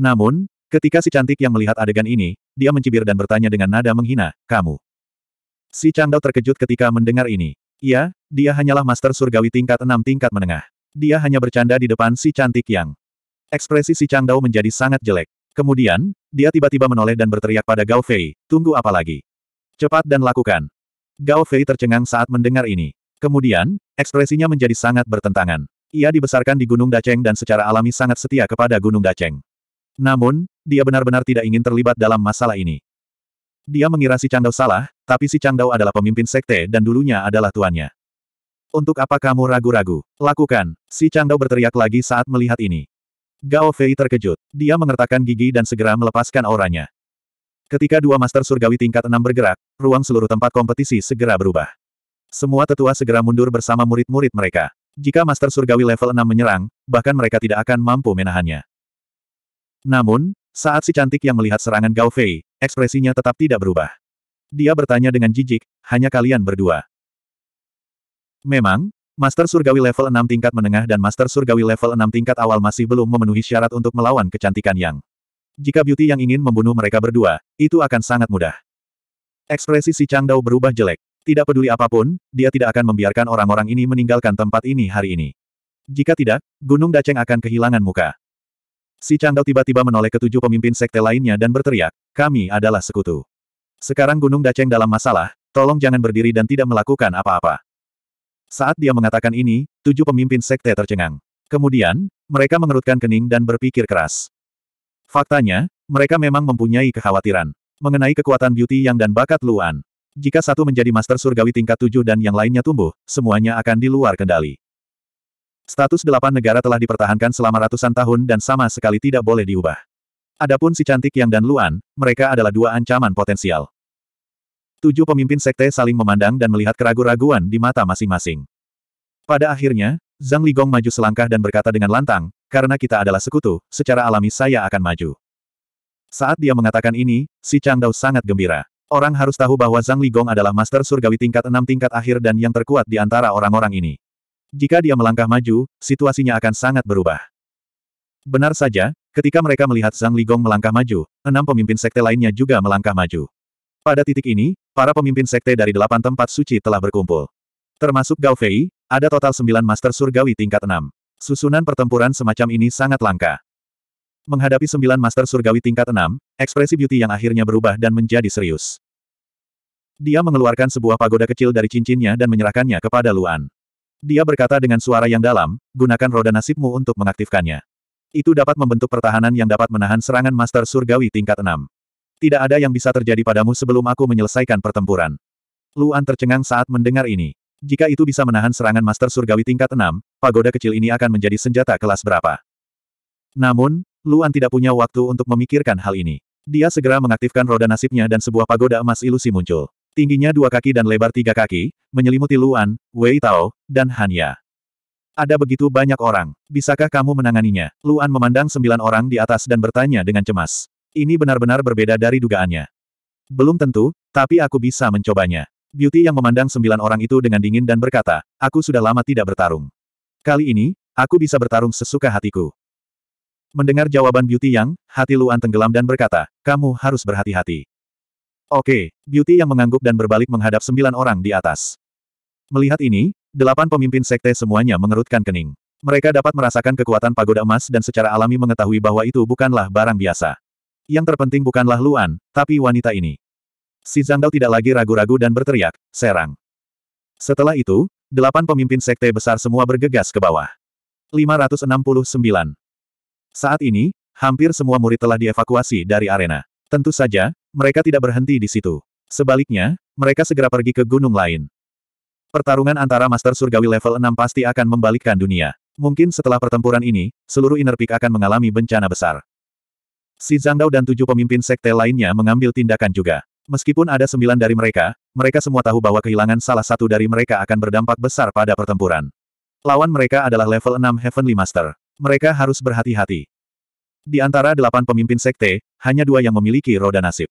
Speaker 1: Namun, ketika si cantik yang melihat adegan ini, dia mencibir dan bertanya dengan nada menghina, kamu. Si Dao terkejut ketika mendengar ini. Iya, dia hanyalah Master Surgawi tingkat 6 tingkat menengah. Dia hanya bercanda di depan si cantik yang. Ekspresi si Changdao menjadi sangat jelek. Kemudian, dia tiba-tiba menoleh dan berteriak pada Gao Fei, tunggu apa lagi? Cepat dan lakukan. Gao Fei tercengang saat mendengar ini. Kemudian, ekspresinya menjadi sangat bertentangan. Ia dibesarkan di Gunung Daceng dan secara alami sangat setia kepada Gunung Daceng. Namun, dia benar-benar tidak ingin terlibat dalam masalah ini. Dia mengira si Dao salah, tapi si Dao adalah pemimpin sekte dan dulunya adalah tuannya. Untuk apa kamu ragu-ragu? Lakukan, si Dao berteriak lagi saat melihat ini. Gao Fei terkejut. Dia mengertakkan gigi dan segera melepaskan auranya. Ketika dua master surgawi tingkat enam bergerak, ruang seluruh tempat kompetisi segera berubah. Semua tetua segera mundur bersama murid-murid mereka. Jika Master Surgawi level 6 menyerang, bahkan mereka tidak akan mampu menahannya. Namun, saat si cantik yang melihat serangan Gao Fei, ekspresinya tetap tidak berubah. Dia bertanya dengan jijik, hanya kalian berdua. Memang, Master Surgawi level 6 tingkat menengah dan Master Surgawi level 6 tingkat awal masih belum memenuhi syarat untuk melawan kecantikan Yang. Jika Beauty yang ingin membunuh mereka berdua, itu akan sangat mudah. Ekspresi si Chang Dao berubah jelek. Tidak peduli apapun, dia tidak akan membiarkan orang-orang ini meninggalkan tempat ini hari ini. Jika tidak, Gunung Daceng akan kehilangan muka. Si Changdao tiba-tiba menoleh ke tujuh pemimpin sekte lainnya dan berteriak, kami adalah sekutu. Sekarang Gunung Daceng dalam masalah, tolong jangan berdiri dan tidak melakukan apa-apa. Saat dia mengatakan ini, tujuh pemimpin sekte tercengang. Kemudian, mereka mengerutkan kening dan berpikir keras. Faktanya, mereka memang mempunyai kekhawatiran mengenai kekuatan Beauty Yang dan bakat Luan. Jika satu menjadi master surgawi tingkat tujuh dan yang lainnya tumbuh, semuanya akan di luar kendali. Status delapan negara telah dipertahankan selama ratusan tahun dan sama sekali tidak boleh diubah. Adapun si cantik yang dan Luan, mereka adalah dua ancaman potensial. Tujuh pemimpin sekte saling memandang dan melihat keraguan-raguan di mata masing-masing. Pada akhirnya, Zhang Ligong maju selangkah dan berkata dengan lantang, karena kita adalah sekutu, secara alami saya akan maju. Saat dia mengatakan ini, si Chang Dao sangat gembira. Orang harus tahu bahwa Zhang Li Gong adalah master surgawi tingkat enam tingkat akhir dan yang terkuat di antara orang-orang ini. Jika dia melangkah maju, situasinya akan sangat berubah. Benar saja, ketika mereka melihat Zhang Li Gong melangkah maju, enam pemimpin sekte lainnya juga melangkah maju. Pada titik ini, para pemimpin sekte dari delapan tempat suci telah berkumpul. Termasuk Gao Fei, ada total sembilan master surgawi tingkat enam. Susunan pertempuran semacam ini sangat langka. Menghadapi sembilan master surgawi tingkat enam, ekspresi beauty yang akhirnya berubah dan menjadi serius. Dia mengeluarkan sebuah pagoda kecil dari cincinnya dan menyerahkannya kepada Luan. Dia berkata dengan suara yang dalam, gunakan roda nasibmu untuk mengaktifkannya. Itu dapat membentuk pertahanan yang dapat menahan serangan master surgawi tingkat enam. Tidak ada yang bisa terjadi padamu sebelum aku menyelesaikan pertempuran. Luan tercengang saat mendengar ini. Jika itu bisa menahan serangan Master Surgawi tingkat enam, pagoda kecil ini akan menjadi senjata kelas berapa. Namun, Luan tidak punya waktu untuk memikirkan hal ini. Dia segera mengaktifkan roda nasibnya dan sebuah pagoda emas ilusi muncul. Tingginya dua kaki dan lebar tiga kaki, menyelimuti Luan, Wei Tao, dan Hanya. Ada begitu banyak orang. Bisakah kamu menanganinya? Luan memandang sembilan orang di atas dan bertanya dengan cemas. Ini benar-benar berbeda dari dugaannya. Belum tentu, tapi aku bisa mencobanya. Beauty yang memandang sembilan orang itu dengan dingin dan berkata, aku sudah lama tidak bertarung. Kali ini, aku bisa bertarung sesuka hatiku. Mendengar jawaban Beauty Yang, hati Luan tenggelam dan berkata, kamu harus berhati-hati. Oke, Beauty Yang mengangguk dan berbalik menghadap sembilan orang di atas. Melihat ini, delapan pemimpin sekte semuanya mengerutkan kening. Mereka dapat merasakan kekuatan pagoda emas dan secara alami mengetahui bahwa itu bukanlah barang biasa. Yang terpenting bukanlah Luan, tapi wanita ini. Si Zhangdao tidak lagi ragu-ragu dan berteriak, serang. Setelah itu, delapan pemimpin sekte besar semua bergegas ke bawah. 569. Saat ini, hampir semua murid telah dievakuasi dari arena. Tentu saja, mereka tidak berhenti di situ. Sebaliknya, mereka segera pergi ke gunung lain. Pertarungan antara Master Surgawi level 6 pasti akan membalikkan dunia. Mungkin setelah pertempuran ini, seluruh Inner Peak akan mengalami bencana besar. Si Zhang Dao dan tujuh pemimpin sekte lainnya mengambil tindakan juga. Meskipun ada sembilan dari mereka, mereka semua tahu bahwa kehilangan salah satu dari mereka akan berdampak besar pada pertempuran. Lawan mereka adalah level 6 Heavenly Master. Mereka harus berhati-hati. Di antara delapan pemimpin sekte, hanya dua yang memiliki roda nasib.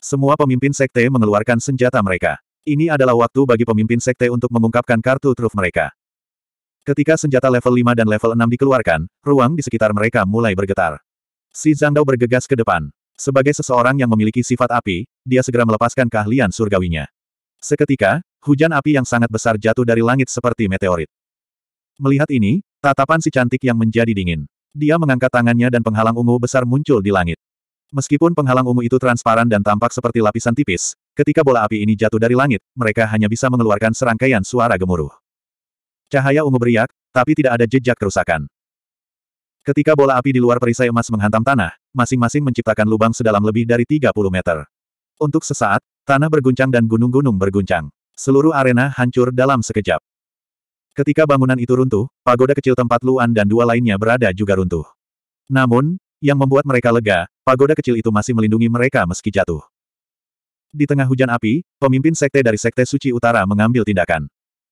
Speaker 1: Semua pemimpin sekte mengeluarkan senjata mereka. Ini adalah waktu bagi pemimpin sekte untuk mengungkapkan kartu truf mereka. Ketika senjata level 5 dan level 6 dikeluarkan, ruang di sekitar mereka mulai bergetar. Si Zhang Dao bergegas ke depan. Sebagai seseorang yang memiliki sifat api, dia segera melepaskan keahlian surgawinya. Seketika, hujan api yang sangat besar jatuh dari langit seperti meteorit. Melihat ini, Tatapan si cantik yang menjadi dingin. Dia mengangkat tangannya dan penghalang ungu besar muncul di langit. Meskipun penghalang ungu itu transparan dan tampak seperti lapisan tipis, ketika bola api ini jatuh dari langit, mereka hanya bisa mengeluarkan serangkaian suara gemuruh. Cahaya ungu beriak, tapi tidak ada jejak kerusakan. Ketika bola api di luar perisai emas menghantam tanah, masing-masing menciptakan lubang sedalam lebih dari 30 meter. Untuk sesaat, tanah berguncang dan gunung-gunung berguncang. Seluruh arena hancur dalam sekejap. Ketika bangunan itu runtuh, pagoda kecil tempat Luan dan dua lainnya berada juga runtuh. Namun, yang membuat mereka lega, pagoda kecil itu masih melindungi mereka meski jatuh. Di tengah hujan api, pemimpin sekte dari Sekte Suci Utara mengambil tindakan.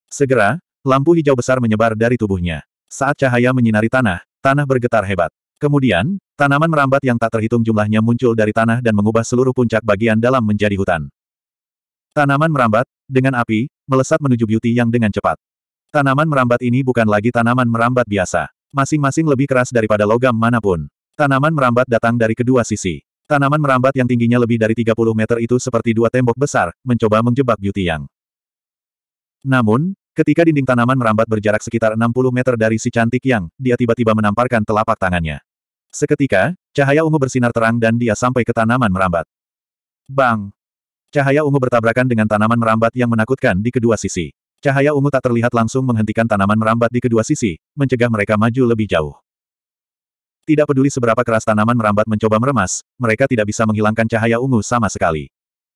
Speaker 1: Segera, lampu hijau besar menyebar dari tubuhnya. Saat cahaya menyinari tanah, tanah bergetar hebat. Kemudian, tanaman merambat yang tak terhitung jumlahnya muncul dari tanah dan mengubah seluruh puncak bagian dalam menjadi hutan. Tanaman merambat, dengan api, melesat menuju Beauty yang dengan cepat. Tanaman merambat ini bukan lagi tanaman merambat biasa. Masing-masing lebih keras daripada logam manapun. Tanaman merambat datang dari kedua sisi. Tanaman merambat yang tingginya lebih dari 30 meter itu seperti dua tembok besar, mencoba menjebak Beauty Yang. Namun, ketika dinding tanaman merambat berjarak sekitar 60 meter dari si cantik Yang, dia tiba-tiba menamparkan telapak tangannya. Seketika, cahaya ungu bersinar terang dan dia sampai ke tanaman merambat. Bang! Cahaya ungu bertabrakan dengan tanaman merambat yang menakutkan di kedua sisi. Cahaya ungu tak terlihat langsung menghentikan tanaman merambat di kedua sisi, mencegah mereka maju lebih jauh. Tidak peduli seberapa keras tanaman merambat mencoba meremas, mereka tidak bisa menghilangkan cahaya ungu sama sekali.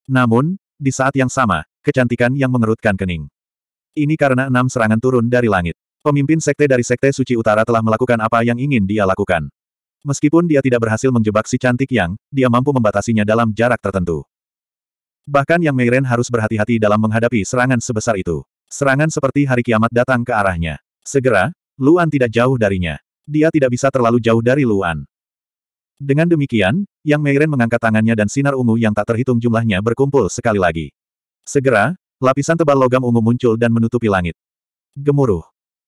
Speaker 1: Namun, di saat yang sama, kecantikan yang mengerutkan kening. Ini karena enam serangan turun dari langit. Pemimpin sekte dari Sekte Suci Utara telah melakukan apa yang ingin dia lakukan. Meskipun dia tidak berhasil menjebak si cantik yang, dia mampu membatasinya dalam jarak tertentu. Bahkan Yang Meiren harus berhati-hati dalam menghadapi serangan sebesar itu. Serangan seperti hari kiamat datang ke arahnya. Segera, Luan tidak jauh darinya. Dia tidak bisa terlalu jauh dari Luan. Dengan demikian, Yang Meiren mengangkat tangannya dan sinar ungu yang tak terhitung jumlahnya berkumpul sekali lagi. Segera, lapisan tebal logam ungu muncul dan menutupi langit. Gemuruh.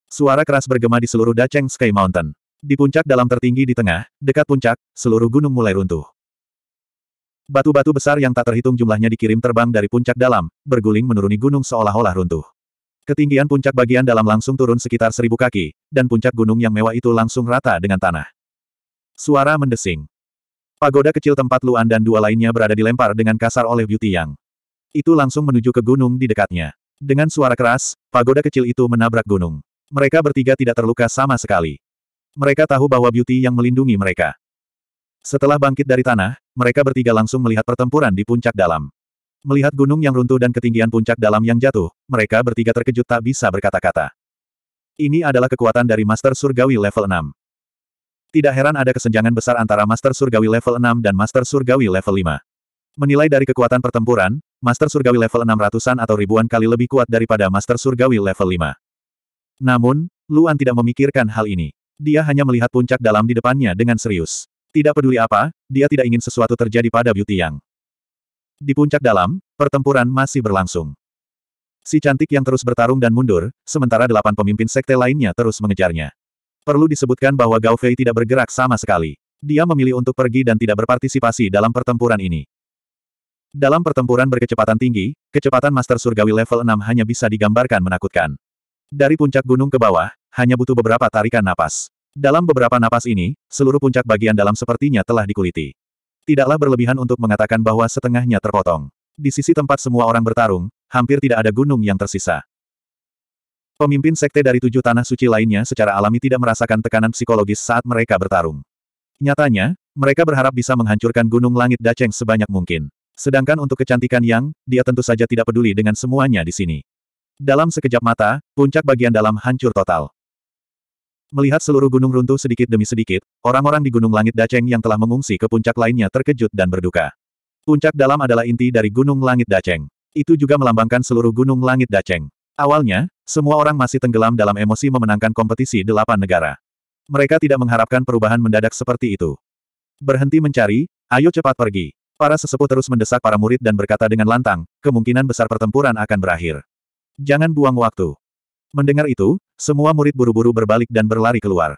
Speaker 1: Suara keras bergema di seluruh Daceng Sky Mountain. Di puncak dalam tertinggi di tengah, dekat puncak, seluruh gunung mulai runtuh. Batu-batu besar yang tak terhitung jumlahnya dikirim terbang dari puncak dalam, berguling menuruni gunung seolah-olah runtuh. Ketinggian puncak bagian dalam langsung turun sekitar seribu kaki, dan puncak gunung yang mewah itu langsung rata dengan tanah. Suara mendesing. Pagoda kecil tempat Luan dan dua lainnya berada dilempar dengan kasar oleh Beauty Yang. Itu langsung menuju ke gunung di dekatnya. Dengan suara keras, pagoda kecil itu menabrak gunung. Mereka bertiga tidak terluka sama sekali. Mereka tahu bahwa Beauty Yang melindungi mereka. Setelah bangkit dari tanah, mereka bertiga langsung melihat pertempuran di puncak dalam. Melihat gunung yang runtuh dan ketinggian puncak dalam yang jatuh, mereka bertiga terkejut tak bisa berkata-kata. Ini adalah kekuatan dari Master Surgawi level 6. Tidak heran ada kesenjangan besar antara Master Surgawi level 6 dan Master Surgawi level 5. Menilai dari kekuatan pertempuran, Master Surgawi level 600-an atau ribuan kali lebih kuat daripada Master Surgawi level 5. Namun, Luan tidak memikirkan hal ini. Dia hanya melihat puncak dalam di depannya dengan serius. Tidak peduli apa, dia tidak ingin sesuatu terjadi pada Beauty Yang. Di puncak dalam, pertempuran masih berlangsung. Si cantik yang terus bertarung dan mundur, sementara delapan pemimpin sekte lainnya terus mengejarnya. Perlu disebutkan bahwa Gao Fei tidak bergerak sama sekali. Dia memilih untuk pergi dan tidak berpartisipasi dalam pertempuran ini. Dalam pertempuran berkecepatan tinggi, kecepatan Master Surgawi level 6 hanya bisa digambarkan menakutkan. Dari puncak gunung ke bawah, hanya butuh beberapa tarikan napas. Dalam beberapa napas ini, seluruh puncak bagian dalam sepertinya telah dikuliti. Tidaklah berlebihan untuk mengatakan bahwa setengahnya terpotong. Di sisi tempat semua orang bertarung, hampir tidak ada gunung yang tersisa. Pemimpin sekte dari tujuh tanah suci lainnya secara alami tidak merasakan tekanan psikologis saat mereka bertarung. Nyatanya, mereka berharap bisa menghancurkan gunung langit Daceng sebanyak mungkin. Sedangkan untuk kecantikan Yang, dia tentu saja tidak peduli dengan semuanya di sini. Dalam sekejap mata, puncak bagian dalam hancur total. Melihat seluruh gunung runtuh sedikit demi sedikit, orang-orang di Gunung Langit Daceng yang telah mengungsi ke puncak lainnya terkejut dan berduka. Puncak dalam adalah inti dari Gunung Langit Daceng. Itu juga melambangkan seluruh Gunung Langit Daceng. Awalnya, semua orang masih tenggelam dalam emosi memenangkan kompetisi delapan negara. Mereka tidak mengharapkan perubahan mendadak seperti itu. Berhenti mencari, ayo cepat pergi. Para sesepuh terus mendesak para murid dan berkata dengan lantang, kemungkinan besar pertempuran akan berakhir. Jangan buang waktu. Mendengar itu, semua murid buru-buru berbalik dan berlari keluar.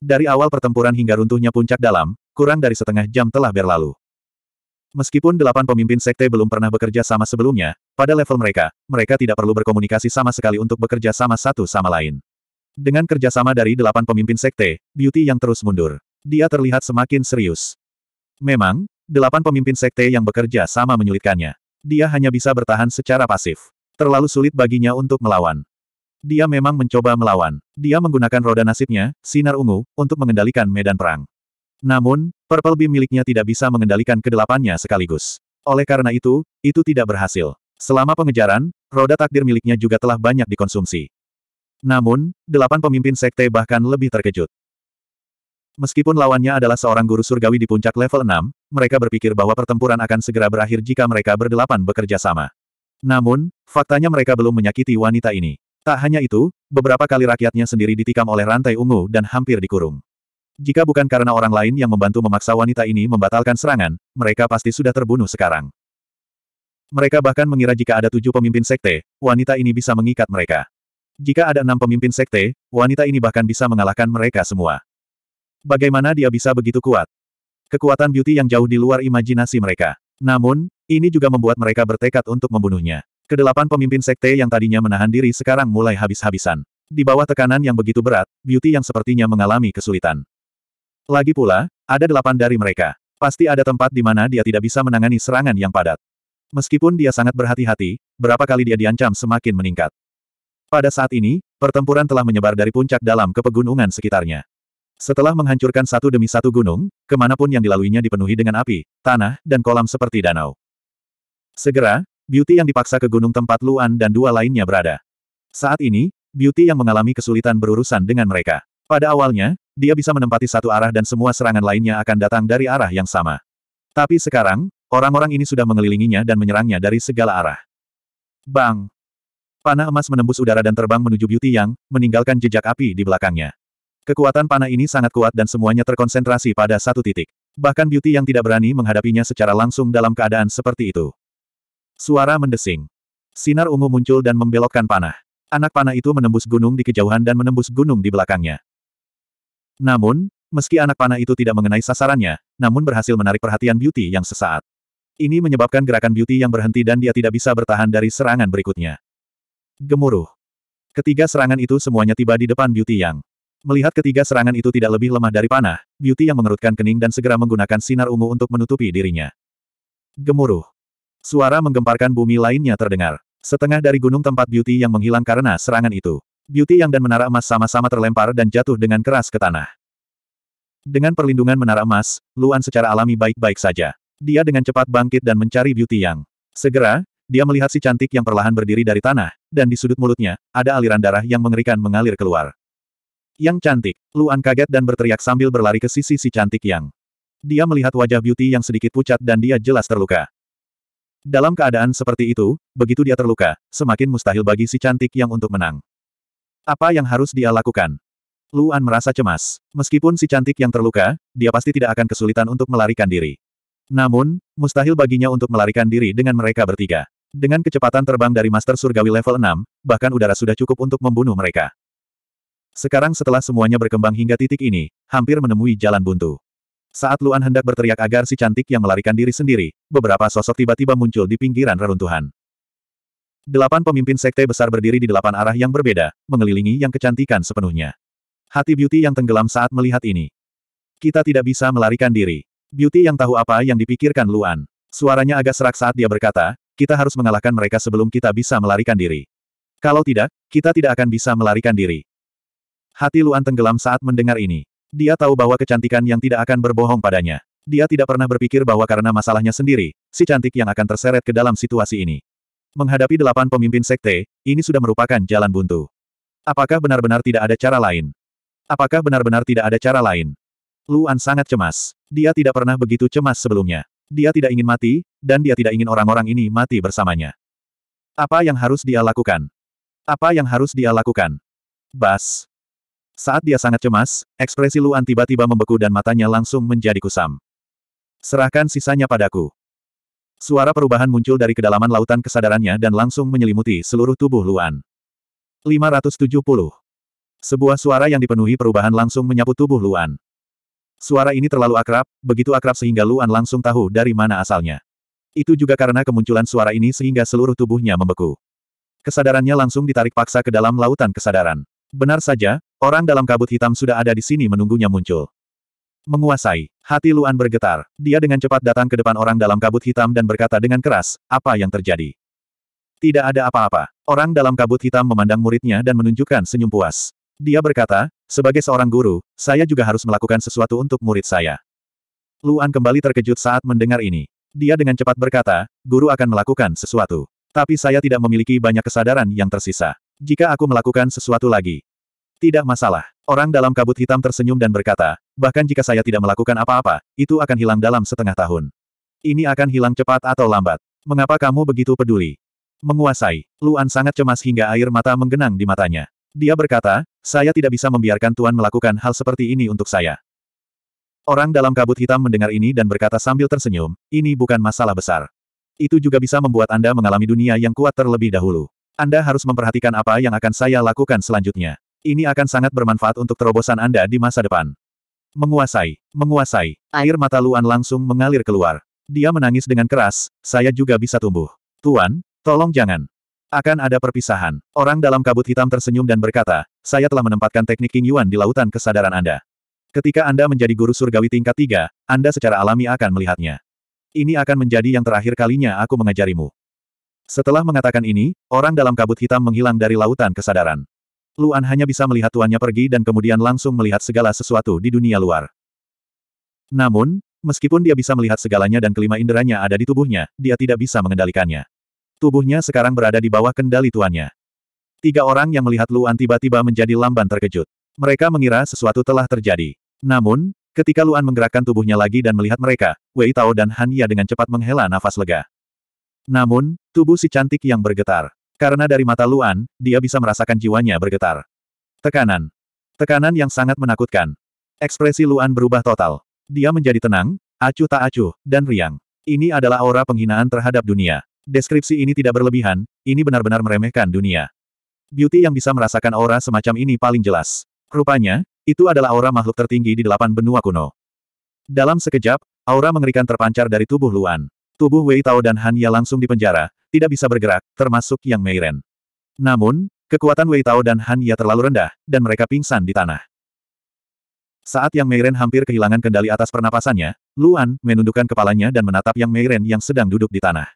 Speaker 1: Dari awal pertempuran hingga runtuhnya puncak dalam, kurang dari setengah jam telah berlalu. Meskipun delapan pemimpin sekte belum pernah bekerja sama sebelumnya, pada level mereka, mereka tidak perlu berkomunikasi sama sekali untuk bekerja sama satu sama lain. Dengan kerjasama dari delapan pemimpin sekte, Beauty yang terus mundur. Dia terlihat semakin serius. Memang, delapan pemimpin sekte yang bekerja sama menyulitkannya. Dia hanya bisa bertahan secara pasif. Terlalu sulit baginya untuk melawan. Dia memang mencoba melawan. Dia menggunakan roda nasibnya, sinar ungu, untuk mengendalikan medan perang. Namun, purple beam miliknya tidak bisa mengendalikan kedelapannya sekaligus. Oleh karena itu, itu tidak berhasil. Selama pengejaran, roda takdir miliknya juga telah banyak dikonsumsi. Namun, delapan pemimpin sekte bahkan lebih terkejut. Meskipun lawannya adalah seorang guru surgawi di puncak level 6, mereka berpikir bahwa pertempuran akan segera berakhir jika mereka berdelapan bekerja sama. Namun, faktanya mereka belum menyakiti wanita ini. Tak hanya itu, beberapa kali rakyatnya sendiri ditikam oleh rantai ungu dan hampir dikurung. Jika bukan karena orang lain yang membantu memaksa wanita ini membatalkan serangan, mereka pasti sudah terbunuh sekarang. Mereka bahkan mengira jika ada tujuh pemimpin sekte, wanita ini bisa mengikat mereka. Jika ada enam pemimpin sekte, wanita ini bahkan bisa mengalahkan mereka semua. Bagaimana dia bisa begitu kuat? Kekuatan beauty yang jauh di luar imajinasi mereka. Namun, ini juga membuat mereka bertekad untuk membunuhnya. Kedelapan pemimpin sekte yang tadinya menahan diri sekarang mulai habis-habisan. Di bawah tekanan yang begitu berat, Beauty yang sepertinya mengalami kesulitan. Lagi pula, ada delapan dari mereka. Pasti ada tempat di mana dia tidak bisa menangani serangan yang padat. Meskipun dia sangat berhati-hati, berapa kali dia diancam semakin meningkat. Pada saat ini, pertempuran telah menyebar dari puncak dalam ke pegunungan sekitarnya. Setelah menghancurkan satu demi satu gunung, kemanapun yang dilaluinya dipenuhi dengan api, tanah, dan kolam seperti danau. Segera, Beauty yang dipaksa ke gunung tempat Luan dan dua lainnya berada. Saat ini, Beauty yang mengalami kesulitan berurusan dengan mereka. Pada awalnya, dia bisa menempati satu arah dan semua serangan lainnya akan datang dari arah yang sama. Tapi sekarang, orang-orang ini sudah mengelilinginya dan menyerangnya dari segala arah. Bang! Panah emas menembus udara dan terbang menuju Beauty Yang, meninggalkan jejak api di belakangnya. Kekuatan panah ini sangat kuat dan semuanya terkonsentrasi pada satu titik. Bahkan Beauty Yang tidak berani menghadapinya secara langsung dalam keadaan seperti itu. Suara mendesing. Sinar ungu muncul dan membelokkan panah. Anak panah itu menembus gunung di kejauhan dan menembus gunung di belakangnya. Namun, meski anak panah itu tidak mengenai sasarannya, namun berhasil menarik perhatian Beauty yang sesaat. Ini menyebabkan gerakan Beauty yang berhenti dan dia tidak bisa bertahan dari serangan berikutnya. Gemuruh. Ketiga serangan itu semuanya tiba di depan Beauty yang. Melihat ketiga serangan itu tidak lebih lemah dari panah, Beauty yang mengerutkan kening dan segera menggunakan sinar ungu untuk menutupi dirinya. Gemuruh. Suara menggemparkan bumi lainnya terdengar. Setengah dari gunung tempat Beauty yang menghilang karena serangan itu. Beauty yang dan menara emas sama-sama terlempar dan jatuh dengan keras ke tanah. Dengan perlindungan menara emas, Luan secara alami baik-baik saja. Dia dengan cepat bangkit dan mencari Beauty yang. Segera, dia melihat si cantik yang perlahan berdiri dari tanah, dan di sudut mulutnya, ada aliran darah yang mengerikan mengalir keluar. Yang cantik, Luan kaget dan berteriak sambil berlari ke sisi si cantik yang. Dia melihat wajah Beauty yang sedikit pucat dan dia jelas terluka. Dalam keadaan seperti itu, begitu dia terluka, semakin mustahil bagi si cantik yang untuk menang. Apa yang harus dia lakukan? Luan merasa cemas. Meskipun si cantik yang terluka, dia pasti tidak akan kesulitan untuk melarikan diri. Namun, mustahil baginya untuk melarikan diri dengan mereka bertiga. Dengan kecepatan terbang dari Master Surgawi level 6, bahkan udara sudah cukup untuk membunuh mereka. Sekarang setelah semuanya berkembang hingga titik ini, hampir menemui jalan buntu. Saat Luan hendak berteriak agar si cantik yang melarikan diri sendiri, beberapa sosok tiba-tiba muncul di pinggiran reruntuhan. Delapan pemimpin sekte besar berdiri di delapan arah yang berbeda, mengelilingi yang kecantikan sepenuhnya. Hati Beauty yang tenggelam saat melihat ini. Kita tidak bisa melarikan diri. Beauty yang tahu apa yang dipikirkan Luan. Suaranya agak serak saat dia berkata, kita harus mengalahkan mereka sebelum kita bisa melarikan diri. Kalau tidak, kita tidak akan bisa melarikan diri. Hati Luan tenggelam saat mendengar ini. Dia tahu bahwa kecantikan yang tidak akan berbohong padanya. Dia tidak pernah berpikir bahwa karena masalahnya sendiri, si cantik yang akan terseret ke dalam situasi ini. Menghadapi delapan pemimpin sekte, ini sudah merupakan jalan buntu. Apakah benar-benar tidak ada cara lain? Apakah benar-benar tidak ada cara lain? Luan sangat cemas. Dia tidak pernah begitu cemas sebelumnya. Dia tidak ingin mati, dan dia tidak ingin orang-orang ini mati bersamanya. Apa yang harus dia lakukan? Apa yang harus dia lakukan? Bas. Saat dia sangat cemas, ekspresi Luan tiba-tiba membeku dan matanya langsung menjadi kusam. Serahkan sisanya padaku. Suara perubahan muncul dari kedalaman lautan kesadarannya dan langsung menyelimuti seluruh tubuh Luan. 570. Sebuah suara yang dipenuhi perubahan langsung menyapu tubuh Luan. Suara ini terlalu akrab, begitu akrab sehingga Luan langsung tahu dari mana asalnya. Itu juga karena kemunculan suara ini sehingga seluruh tubuhnya membeku. Kesadarannya langsung ditarik paksa ke dalam lautan kesadaran. Benar saja, Orang dalam kabut hitam sudah ada di sini menunggunya muncul. Menguasai. Hati Luan bergetar. Dia dengan cepat datang ke depan orang dalam kabut hitam dan berkata dengan keras, apa yang terjadi? Tidak ada apa-apa. Orang dalam kabut hitam memandang muridnya dan menunjukkan senyum puas. Dia berkata, sebagai seorang guru, saya juga harus melakukan sesuatu untuk murid saya. Luan kembali terkejut saat mendengar ini. Dia dengan cepat berkata, guru akan melakukan sesuatu. Tapi saya tidak memiliki banyak kesadaran yang tersisa. Jika aku melakukan sesuatu lagi, tidak masalah. Orang dalam kabut hitam tersenyum dan berkata, bahkan jika saya tidak melakukan apa-apa, itu akan hilang dalam setengah tahun. Ini akan hilang cepat atau lambat. Mengapa kamu begitu peduli? Menguasai, Luan sangat cemas hingga air mata menggenang di matanya. Dia berkata, saya tidak bisa membiarkan Tuan melakukan hal seperti ini untuk saya. Orang dalam kabut hitam mendengar ini dan berkata sambil tersenyum, ini bukan masalah besar. Itu juga bisa membuat Anda mengalami dunia yang kuat terlebih dahulu. Anda harus memperhatikan apa yang akan saya lakukan selanjutnya. Ini akan sangat bermanfaat untuk terobosan Anda di masa depan. Menguasai, menguasai. Air mata Luan langsung mengalir keluar. Dia menangis dengan keras, saya juga bisa tumbuh. Tuan, tolong jangan. Akan ada perpisahan. Orang dalam kabut hitam tersenyum dan berkata, saya telah menempatkan teknik King Yuan di lautan kesadaran Anda. Ketika Anda menjadi guru surgawi tingkat tiga, Anda secara alami akan melihatnya. Ini akan menjadi yang terakhir kalinya aku mengajarimu. Setelah mengatakan ini, orang dalam kabut hitam menghilang dari lautan kesadaran. Luan hanya bisa melihat tuannya pergi dan kemudian langsung melihat segala sesuatu di dunia luar. Namun, meskipun dia bisa melihat segalanya dan kelima inderanya ada di tubuhnya, dia tidak bisa mengendalikannya. Tubuhnya sekarang berada di bawah kendali tuannya. Tiga orang yang melihat Luan tiba-tiba menjadi lamban terkejut. Mereka mengira sesuatu telah terjadi. Namun, ketika Luan menggerakkan tubuhnya lagi dan melihat mereka, Wei Tao dan Han Ya dengan cepat menghela nafas lega. Namun, tubuh si cantik yang bergetar. Karena dari mata Luan, dia bisa merasakan jiwanya bergetar. Tekanan. Tekanan yang sangat menakutkan. Ekspresi Luan berubah total. Dia menjadi tenang, acuh tak acuh, dan riang. Ini adalah aura penghinaan terhadap dunia. Deskripsi ini tidak berlebihan, ini benar-benar meremehkan dunia. Beauty yang bisa merasakan aura semacam ini paling jelas. Rupanya, itu adalah aura makhluk tertinggi di delapan benua kuno. Dalam sekejap, aura mengerikan terpancar dari tubuh Luan. Tubuh Wei Tao dan Han Ya langsung dipenjara, tidak bisa bergerak, termasuk Yang Mei Ren. Namun, kekuatan Wei Tao dan Han Ya terlalu rendah, dan mereka pingsan di tanah. Saat Yang Mei Ren hampir kehilangan kendali atas pernapasannya, Luan menundukkan kepalanya dan menatap Yang Mei Ren yang sedang duduk di tanah.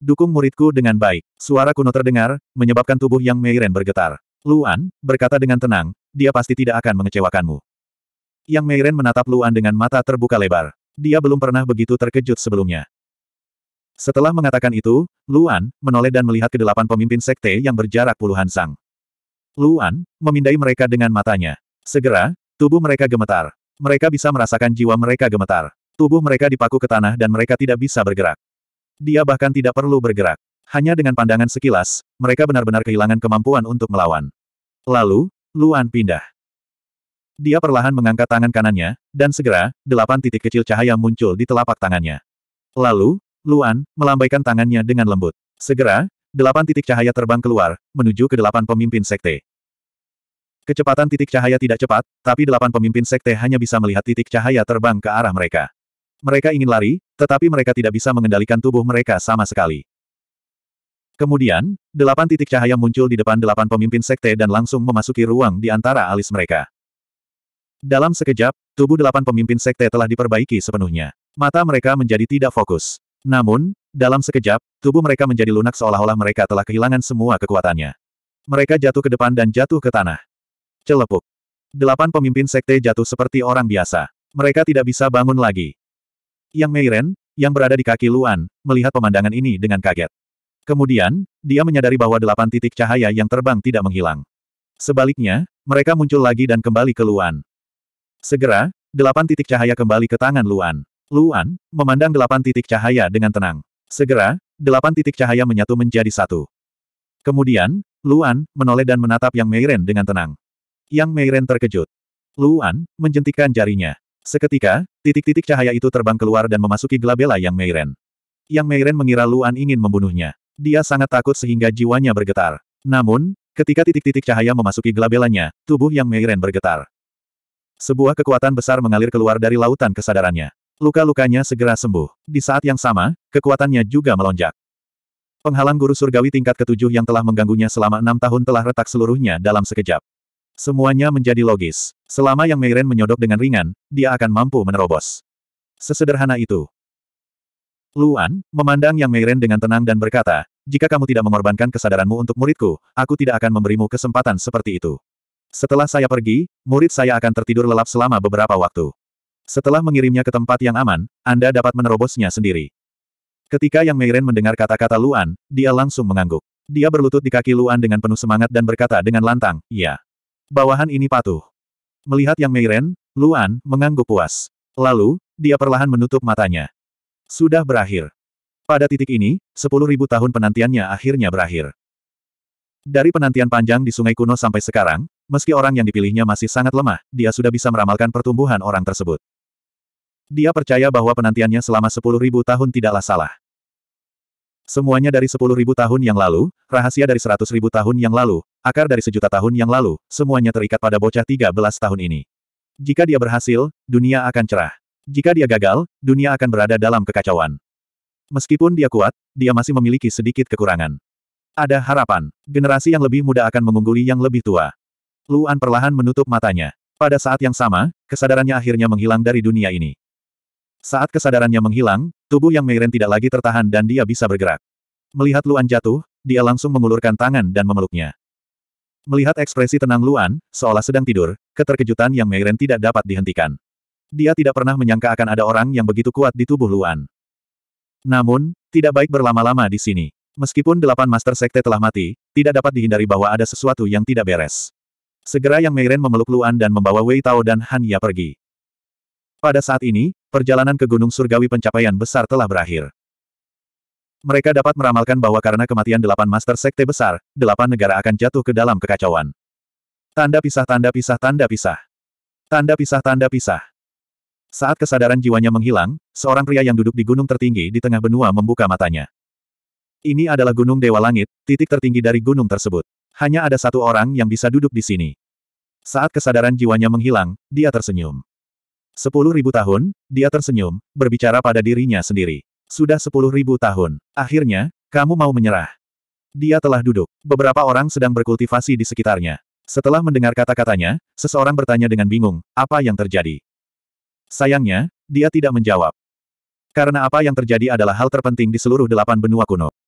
Speaker 1: Dukung muridku dengan baik. Suara kuno terdengar, menyebabkan tubuh Yang Mei Ren bergetar. Luan, berkata dengan tenang, dia pasti tidak akan mengecewakanmu. Yang Meiren menatap Luan dengan mata terbuka lebar. Dia belum pernah begitu terkejut sebelumnya. Setelah mengatakan itu, Luan menoleh dan melihat kedelapan pemimpin sekte yang berjarak puluhan sang. Luan memindai mereka dengan matanya. Segera, tubuh mereka gemetar. Mereka bisa merasakan jiwa mereka gemetar. Tubuh mereka dipaku ke tanah dan mereka tidak bisa bergerak. Dia bahkan tidak perlu bergerak. Hanya dengan pandangan sekilas, mereka benar-benar kehilangan kemampuan untuk melawan. Lalu, Luan pindah. Dia perlahan mengangkat tangan kanannya, dan segera, delapan titik kecil cahaya muncul di telapak tangannya. Lalu, Luan, melambaikan tangannya dengan lembut. Segera, delapan titik cahaya terbang keluar, menuju ke delapan pemimpin sekte. Kecepatan titik cahaya tidak cepat, tapi delapan pemimpin sekte hanya bisa melihat titik cahaya terbang ke arah mereka. Mereka ingin lari, tetapi mereka tidak bisa mengendalikan tubuh mereka sama sekali. Kemudian, delapan titik cahaya muncul di depan delapan pemimpin sekte dan langsung memasuki ruang di antara alis mereka. Dalam sekejap, tubuh delapan pemimpin sekte telah diperbaiki sepenuhnya. Mata mereka menjadi tidak fokus. Namun, dalam sekejap, tubuh mereka menjadi lunak seolah-olah mereka telah kehilangan semua kekuatannya. Mereka jatuh ke depan dan jatuh ke tanah. Celepuk. Delapan pemimpin sekte jatuh seperti orang biasa. Mereka tidak bisa bangun lagi. Yang Meiren, yang berada di kaki Luan, melihat pemandangan ini dengan kaget. Kemudian, dia menyadari bahwa delapan titik cahaya yang terbang tidak menghilang. Sebaliknya, mereka muncul lagi dan kembali ke Luan. Segera, delapan titik cahaya kembali ke tangan Luan. Luan, memandang delapan titik cahaya dengan tenang. Segera, delapan titik cahaya menyatu menjadi satu. Kemudian, Luan, menoleh dan menatap Yang Meiren dengan tenang. Yang Meiren terkejut. Luan, menjentikkan jarinya. Seketika, titik-titik cahaya itu terbang keluar dan memasuki gelabela Yang Meiren. Yang Meiren mengira Luan ingin membunuhnya. Dia sangat takut sehingga jiwanya bergetar. Namun, ketika titik-titik cahaya memasuki gelabelanya, tubuh Yang Meiren bergetar. Sebuah kekuatan besar mengalir keluar dari lautan kesadarannya. Luka-lukanya segera sembuh. Di saat yang sama, kekuatannya juga melonjak. Penghalang guru surgawi tingkat ketujuh yang telah mengganggunya selama enam tahun telah retak seluruhnya dalam sekejap. Semuanya menjadi logis. Selama yang Meiren menyodok dengan ringan, dia akan mampu menerobos. Sesederhana itu. Luan, memandang yang Meiren dengan tenang dan berkata, jika kamu tidak mengorbankan kesadaranmu untuk muridku, aku tidak akan memberimu kesempatan seperti itu. Setelah saya pergi, murid saya akan tertidur lelap selama beberapa waktu. Setelah mengirimnya ke tempat yang aman, Anda dapat menerobosnya sendiri. Ketika Yang Meiren mendengar kata-kata Luan, dia langsung mengangguk. Dia berlutut di kaki Luan dengan penuh semangat dan berkata dengan lantang, Ya. Bawahan ini patuh. Melihat Yang Meiren, Luan mengangguk puas. Lalu, dia perlahan menutup matanya. Sudah berakhir. Pada titik ini, 10.000 tahun penantiannya akhirnya berakhir. Dari penantian panjang di sungai kuno sampai sekarang, meski orang yang dipilihnya masih sangat lemah, dia sudah bisa meramalkan pertumbuhan orang tersebut. Dia percaya bahwa penantiannya selama sepuluh ribu tahun tidaklah salah. Semuanya dari sepuluh ribu tahun yang lalu, rahasia dari seratus ribu tahun yang lalu, akar dari sejuta tahun yang lalu, semuanya terikat pada bocah tiga belas tahun ini. Jika dia berhasil, dunia akan cerah. Jika dia gagal, dunia akan berada dalam kekacauan. Meskipun dia kuat, dia masih memiliki sedikit kekurangan. Ada harapan, generasi yang lebih muda akan mengungguli yang lebih tua. Luan perlahan menutup matanya. Pada saat yang sama, kesadarannya akhirnya menghilang dari dunia ini. Saat kesadarannya menghilang, tubuh yang Meiren tidak lagi tertahan dan dia bisa bergerak. Melihat Luan jatuh, dia langsung mengulurkan tangan dan memeluknya. Melihat ekspresi tenang Luan, seolah sedang tidur, keterkejutan yang Meiren tidak dapat dihentikan. Dia tidak pernah menyangka akan ada orang yang begitu kuat di tubuh Luan. Namun, tidak baik berlama-lama di sini. Meskipun delapan Master Sekte telah mati, tidak dapat dihindari bahwa ada sesuatu yang tidak beres. Segera yang Meiren memeluk Luan dan membawa Wei Tao dan Han Ya pergi. Pada saat ini, Perjalanan ke Gunung Surgawi pencapaian besar telah berakhir. Mereka dapat meramalkan bahwa karena kematian delapan master sekte besar, delapan negara akan jatuh ke dalam kekacauan. Tanda pisah tanda pisah tanda pisah. Tanda pisah tanda pisah. Saat kesadaran jiwanya menghilang, seorang pria yang duduk di gunung tertinggi di tengah benua membuka matanya. Ini adalah Gunung Dewa Langit, titik tertinggi dari gunung tersebut. Hanya ada satu orang yang bisa duduk di sini. Saat kesadaran jiwanya menghilang, dia tersenyum. Sepuluh ribu tahun, dia tersenyum, berbicara pada dirinya sendiri. Sudah sepuluh ribu tahun. Akhirnya, kamu mau menyerah. Dia telah duduk. Beberapa orang sedang berkultivasi di sekitarnya. Setelah mendengar kata-katanya, seseorang bertanya dengan bingung, apa yang terjadi? Sayangnya, dia tidak menjawab. Karena apa yang terjadi adalah hal terpenting di seluruh delapan benua kuno.